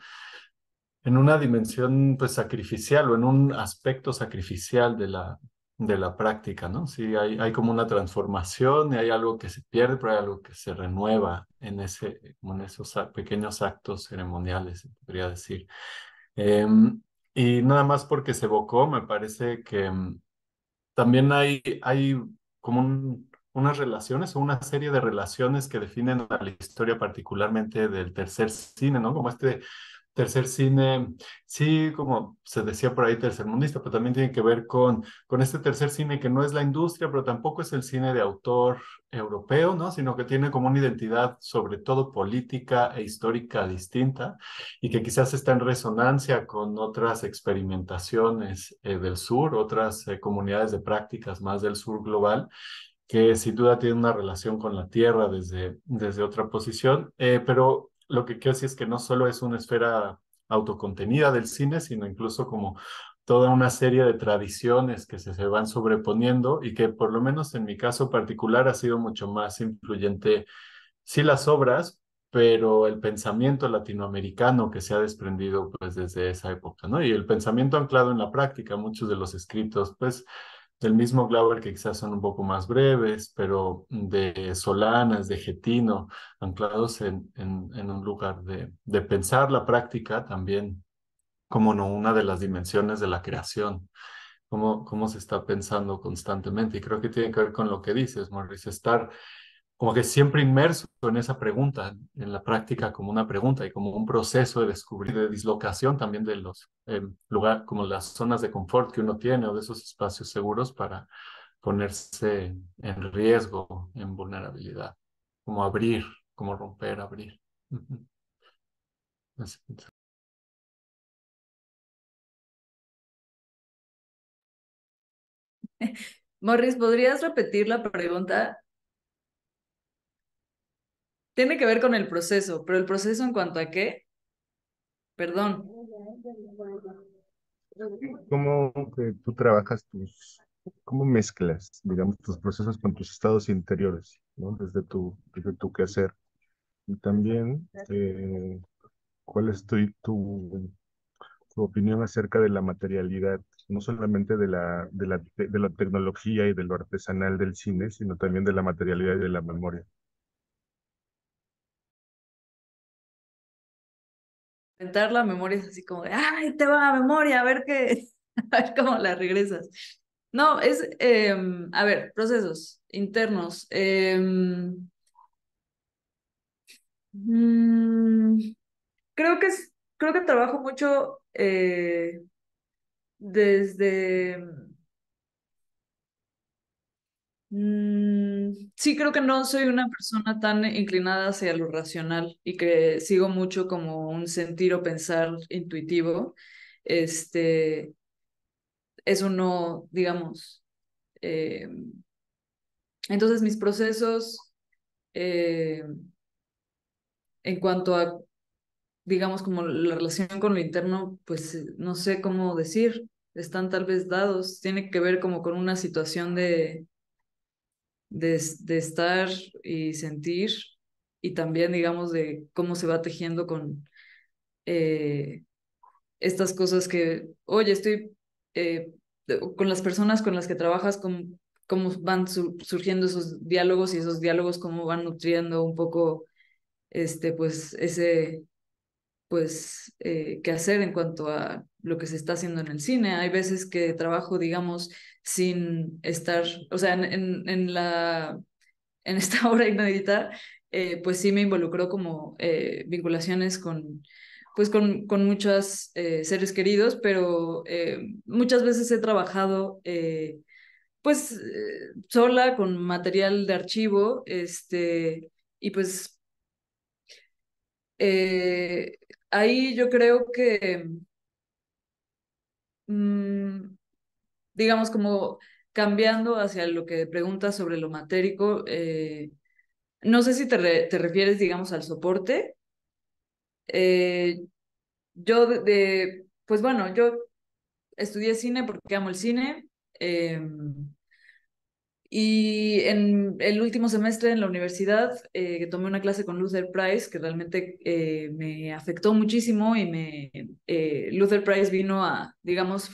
en una dimensión pues sacrificial o en un aspecto sacrificial de la, de la práctica, ¿no? Sí, hay, hay como una transformación y hay algo que se pierde, pero hay algo que se renueva en, ese, en esos pequeños actos ceremoniales, podría decir. Em, y nada más porque se evocó, me parece que mm, también hay, hay como unas relaciones o una serie de relaciones que definen a la historia particularmente del tercer cine, ¿no? Como este tercer cine, sí, como se decía por ahí, tercermundista, pero también tiene que ver con, con este tercer cine que no es la industria, pero tampoco es el cine de autor europeo, ¿no? Sino que tiene como una identidad sobre todo política e histórica distinta y que quizás está en resonancia con otras experimentaciones eh, del sur, otras eh, comunidades de prácticas más del sur global que sin duda tiene una relación con la tierra desde, desde otra posición, eh, pero lo que quiero decir es que no solo es una esfera autocontenida del cine, sino incluso como toda una serie de tradiciones que se, van sobreponiendo y que por lo menos en mi caso particular ha sido mucho más influyente, sí las obras, pero el pensamiento latinoamericano que se ha desprendido pues desde esa época, ¿no? Y el pensamiento anclado en la práctica, muchos de los escritos pues el mismo Glauber que quizás son un poco más breves, pero de solanas, de getino, anclados en, en, un lugar de, de, pensar la práctica también como no una de las dimensiones de la creación, cómo, cómo se está pensando constantemente. Y creo que tiene que ver con lo que dices, Morris estar como que siempre inmerso en esa pregunta, en la práctica como una pregunta y como un proceso de descubrir, de dislocación también de los eh, lugares, como las zonas de confort que uno tiene o de esos espacios seguros para ponerse en riesgo, en vulnerabilidad, como abrir, como romper, abrir. Morris, ¿podrías repetir la pregunta? Tiene que ver con el proceso, pero el proceso en cuanto a qué? Perdón. ¿Cómo que tú trabajas tus, cómo mezclas, digamos, tus procesos con tus estados interiores, ¿no? Desde tu, desde tu quehacer. Y también, eh, ¿cuál es tu, tu, opinión acerca de la materialidad? No solamente de la, de, la, de la tecnología y de lo artesanal del cine, sino también de la materialidad y de la memoria. la memoria es así como de, ay, te va a memoria, a ver qué, a ver cómo la regresas. No, es, em, a ver, procesos internos. Em, mm, creo que es, creo que trabajo mucho eh, desde mm, Mm, sí, creo que no soy una persona tan inclinada hacia lo racional y que sigo mucho como un sentir o pensar intuitivo. Este, eso no, digamos. Eh, entonces, mis procesos eh, en cuanto a, digamos, como la relación con lo interno, pues eh, no sé cómo decir, están tal vez dados, tiene que ver como con una situación de de, estar y sentir y también, digamos, de cómo se va tejiendo con eh, estas cosas que, oye, estoy eh, con las personas con las que trabajas, cómo van surgiendo esos diálogos y esos diálogos, cómo van nutriendo un poco, este, pues, ese, pues, eh, qué hacer en cuanto a lo que se está haciendo en el cine. Hay veces que trabajo, digamos, sin estar, o sea, en, la, en esta obra inédita, eh, pues sí me involucró como eh, vinculaciones con, pues con, muchos eh, seres queridos, pero muchas veces he trabajado pues sola con material de archivo, este, y pues ahí yo creo que... Mm, digamos, como cambiando hacia lo que preguntas sobre lo matérico, eh, no sé si te, refieres, digamos, al soporte. Eh, yo, de, pues bueno, yo estudié cine porque amo el cine. Em, y en el último semestre en la universidad eh, tomé una clase con Luther Price que realmente eh, me afectó muchísimo y me eh, Luther Price vino a, digamos,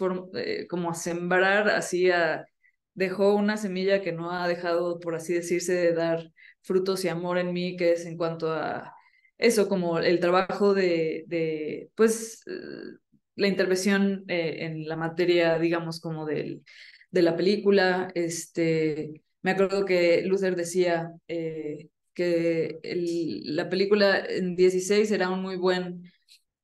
como a sembrar, así a, dejó una semilla que no ha dejado, por así decirse, de dar frutos y amor en mí, que es en cuanto a eso, como el trabajo de, de pues, la intervención en la materia, digamos, como del de la película. Este, me acuerdo que Luther decía eh, que la película en 16 era un muy buen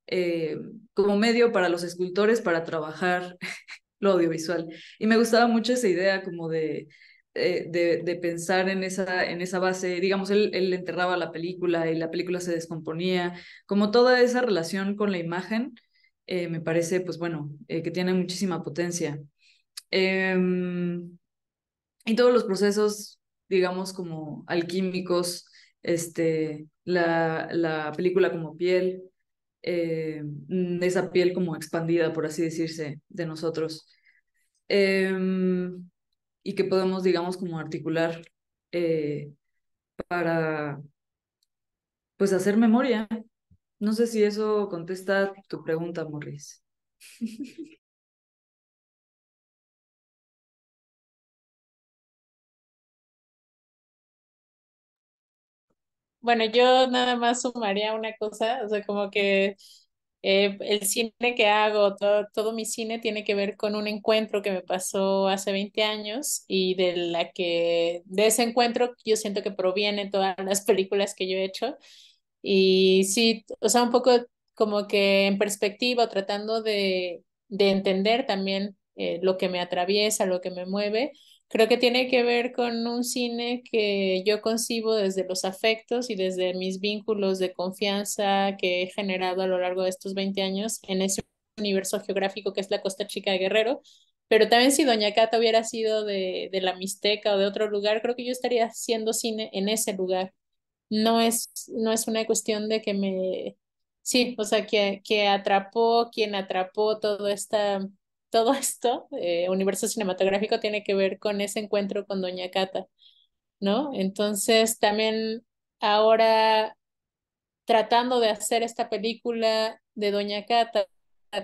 eh, como medio para los escultores para trabajar lo audiovisual. Y me gustaba mucho esa idea como de, eh, de, pensar en esa, en esa base. Digamos, él, enterraba la película y la película se descomponía, como toda esa relación con la imagen. me parece, pues bueno, que tiene muchísima potencia. Em, y todos los procesos, digamos, como alquímicos, este, la, la película como piel, eh, mm, esa piel como expandida, por así decirse, de nosotros. Em, y que podemos, digamos, como articular eh, para, pues, hacer memoria. No sé si eso contesta tu pregunta, Morris. Bueno, yo nada más sumaría una cosa, o sea, como que eh, el cine que hago, todo, todo, mi cine tiene que ver con un encuentro que me pasó hace 20 años y de la que, de ese encuentro yo siento que provienen todas las películas que yo he hecho. Y sí, o sea, un poco como que en perspectiva, tratando de, de entender también eh, lo que me atraviesa, lo que me mueve Creo que tiene que ver con un cine que yo concibo desde los afectos y desde mis vínculos de confianza que he generado a lo largo de estos 20 años en ese universo geográfico que es la Costa Chica de Guerrero. Pero también si Doña Cata hubiera sido de, de la Mixteca o de otro lugar, creo que yo estaría haciendo cine en ese lugar. No es, no es una cuestión de que me... Sí, o sea, que, que atrapó, quien atrapó toda esta todo esto, eh, universo cinematográfico, tiene que ver con ese encuentro con Doña Cata, ¿no? Entonces, también ahora tratando de hacer esta película de Doña Cata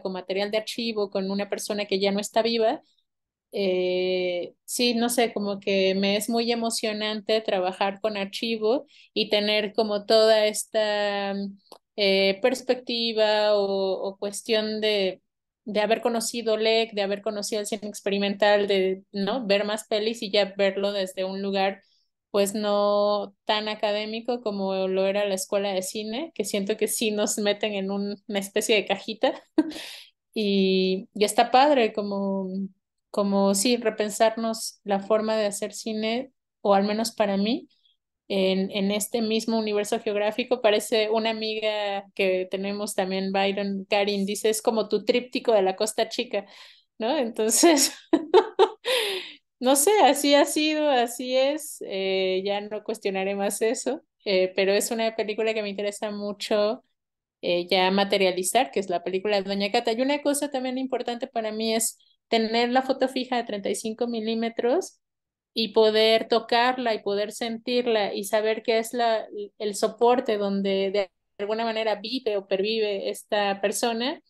con material de archivo, con una persona que ya no está viva, eh, sí, no sé, como que me es muy emocionante trabajar con archivo y tener como toda esta eh, perspectiva o, cuestión de de haber conocido LEC, de haber conocido el cine experimental, de no ver más pelis y ya verlo desde un lugar pues no tan académico como lo era la escuela de cine, que siento que sí nos meten en una especie de cajita y, ya está padre como, como sí, repensarnos la forma de hacer cine, o al menos para mí, en, en, este mismo universo geográfico. Parece una amiga que tenemos también, Byron Karin, dice, es como tu tríptico de la Costa Chica, ¿no? Entonces, no sé, así ha sido, así es, eh, ya no cuestionaré más eso, eh, pero es una película que me interesa mucho. Eh, ya materializar, que es la película de Doña Cata. Y una cosa también importante para mí es tener la foto fija de 35 milímetros y poder tocarla y poder sentirla y saber que es la, el soporte donde de alguna manera vive o pervive esta persona,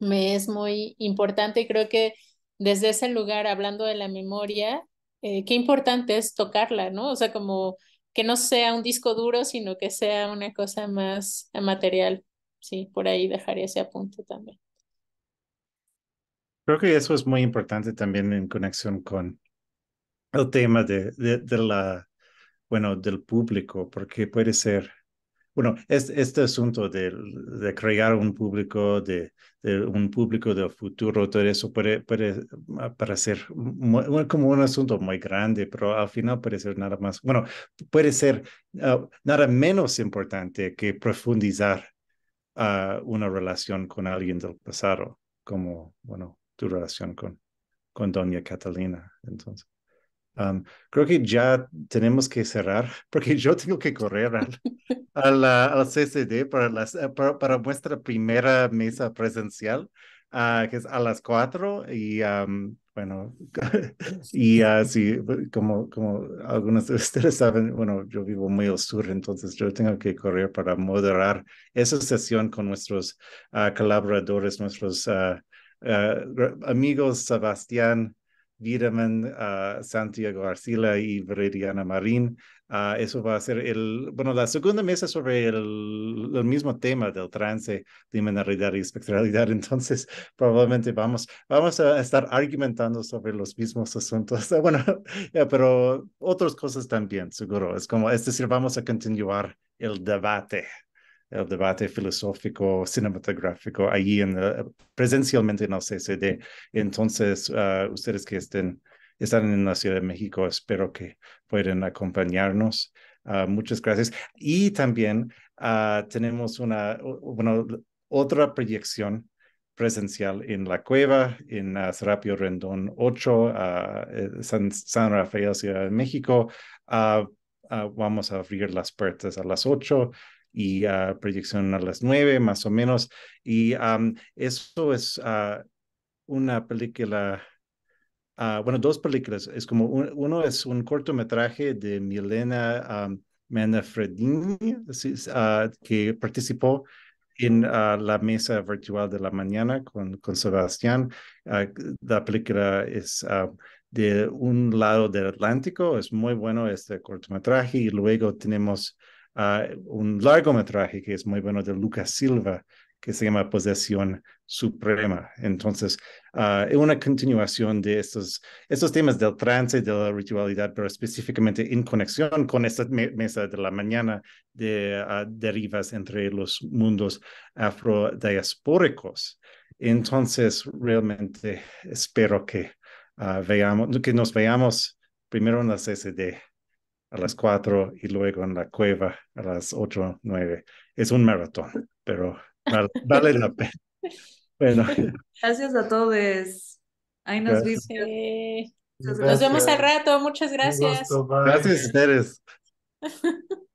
me es muy importante y creo que desde ese lugar, hablando de la memoria, eh, qué importante es tocarla, ¿no? O sea, como que no sea un disco duro, sino que sea una cosa más material. Sí, por ahí dejaría ese apunto también. Creo que eso es muy importante también en conexión con el tema de, de, la, bueno, del público, porque puede ser, bueno, este asunto de, de, crear un público, de, un público del futuro, todo eso puede, puede ah, parecer como un asunto muy grande, pero al final puede ser nada más, bueno, puede ser ah, nada menos importante que profundizar ah, una relación con alguien del pasado, como, bueno, tu relación con, con Doña Catalina, entonces creo que ya tenemos que cerrar porque yo tengo que correr al, al CCD para, las, eh, para, para, nuestra primera mesa presencial, ah, que es a las cuatro, y bueno, y así ah, como, como algunos de ustedes saben, bueno, yo vivo muy al sur, entonces yo tengo que correr para moderar esa sesión con nuestros ah, colaboradores, nuestros amigos Sebastián. Wiedemann, ah, Santiago Arcila y Veridiana Marín. Ah, eso va a ser el, bueno, la segunda mesa sobre el, mismo tema del trance, dimensionalidad y espectralidad. Entonces, probablemente vamos, vamos a estar argumentando sobre los mismos asuntos. Bueno, pero otras cosas también, seguro. Es como, es decir, vamos a continuar el debate el debate filosófico, cinematográfico, allí en, eh, presencialmente en el CCD. Entonces, ah, ustedes que estén, están en la Ciudad de México, espero que puedan acompañarnos. Ah, muchas gracias. Y también ah, tenemos una, bueno, otra proyección presencial en la cueva, en Serapio Rendón 8, San, Rafael, Ciudad de México. vamos a abrir las puertas a las 8 y a ah, proyección a las nueve más o menos. Y eso es ah, una película, ah, bueno, dos películas. Es como uno es un cortometraje de Milena um, que participó en la mesa virtual de la mañana con, con Sebastián. la película es de un lado del Atlántico, es muy bueno este cortometraje y luego tenemos un largometraje que es muy bueno de Lucas Silva, que se llama Posesión Suprema. Entonces, ah, es una continuación de estos, estos temas del trance, de la ritualidad, pero específicamente en conexión con esta mesa de la mañana de ah, derivas entre los mundos afrodiaspóricos. Entonces, realmente espero que, ah, veamos, que nos veamos primero en la CCD a las 4 y luego en la cueva a las 8, 9. Es un maratón, pero vale la pena. Bueno. Gracias a todos. Ahí nos vemos. Nos vemos al rato. Muchas gracias. gracias a ustedes.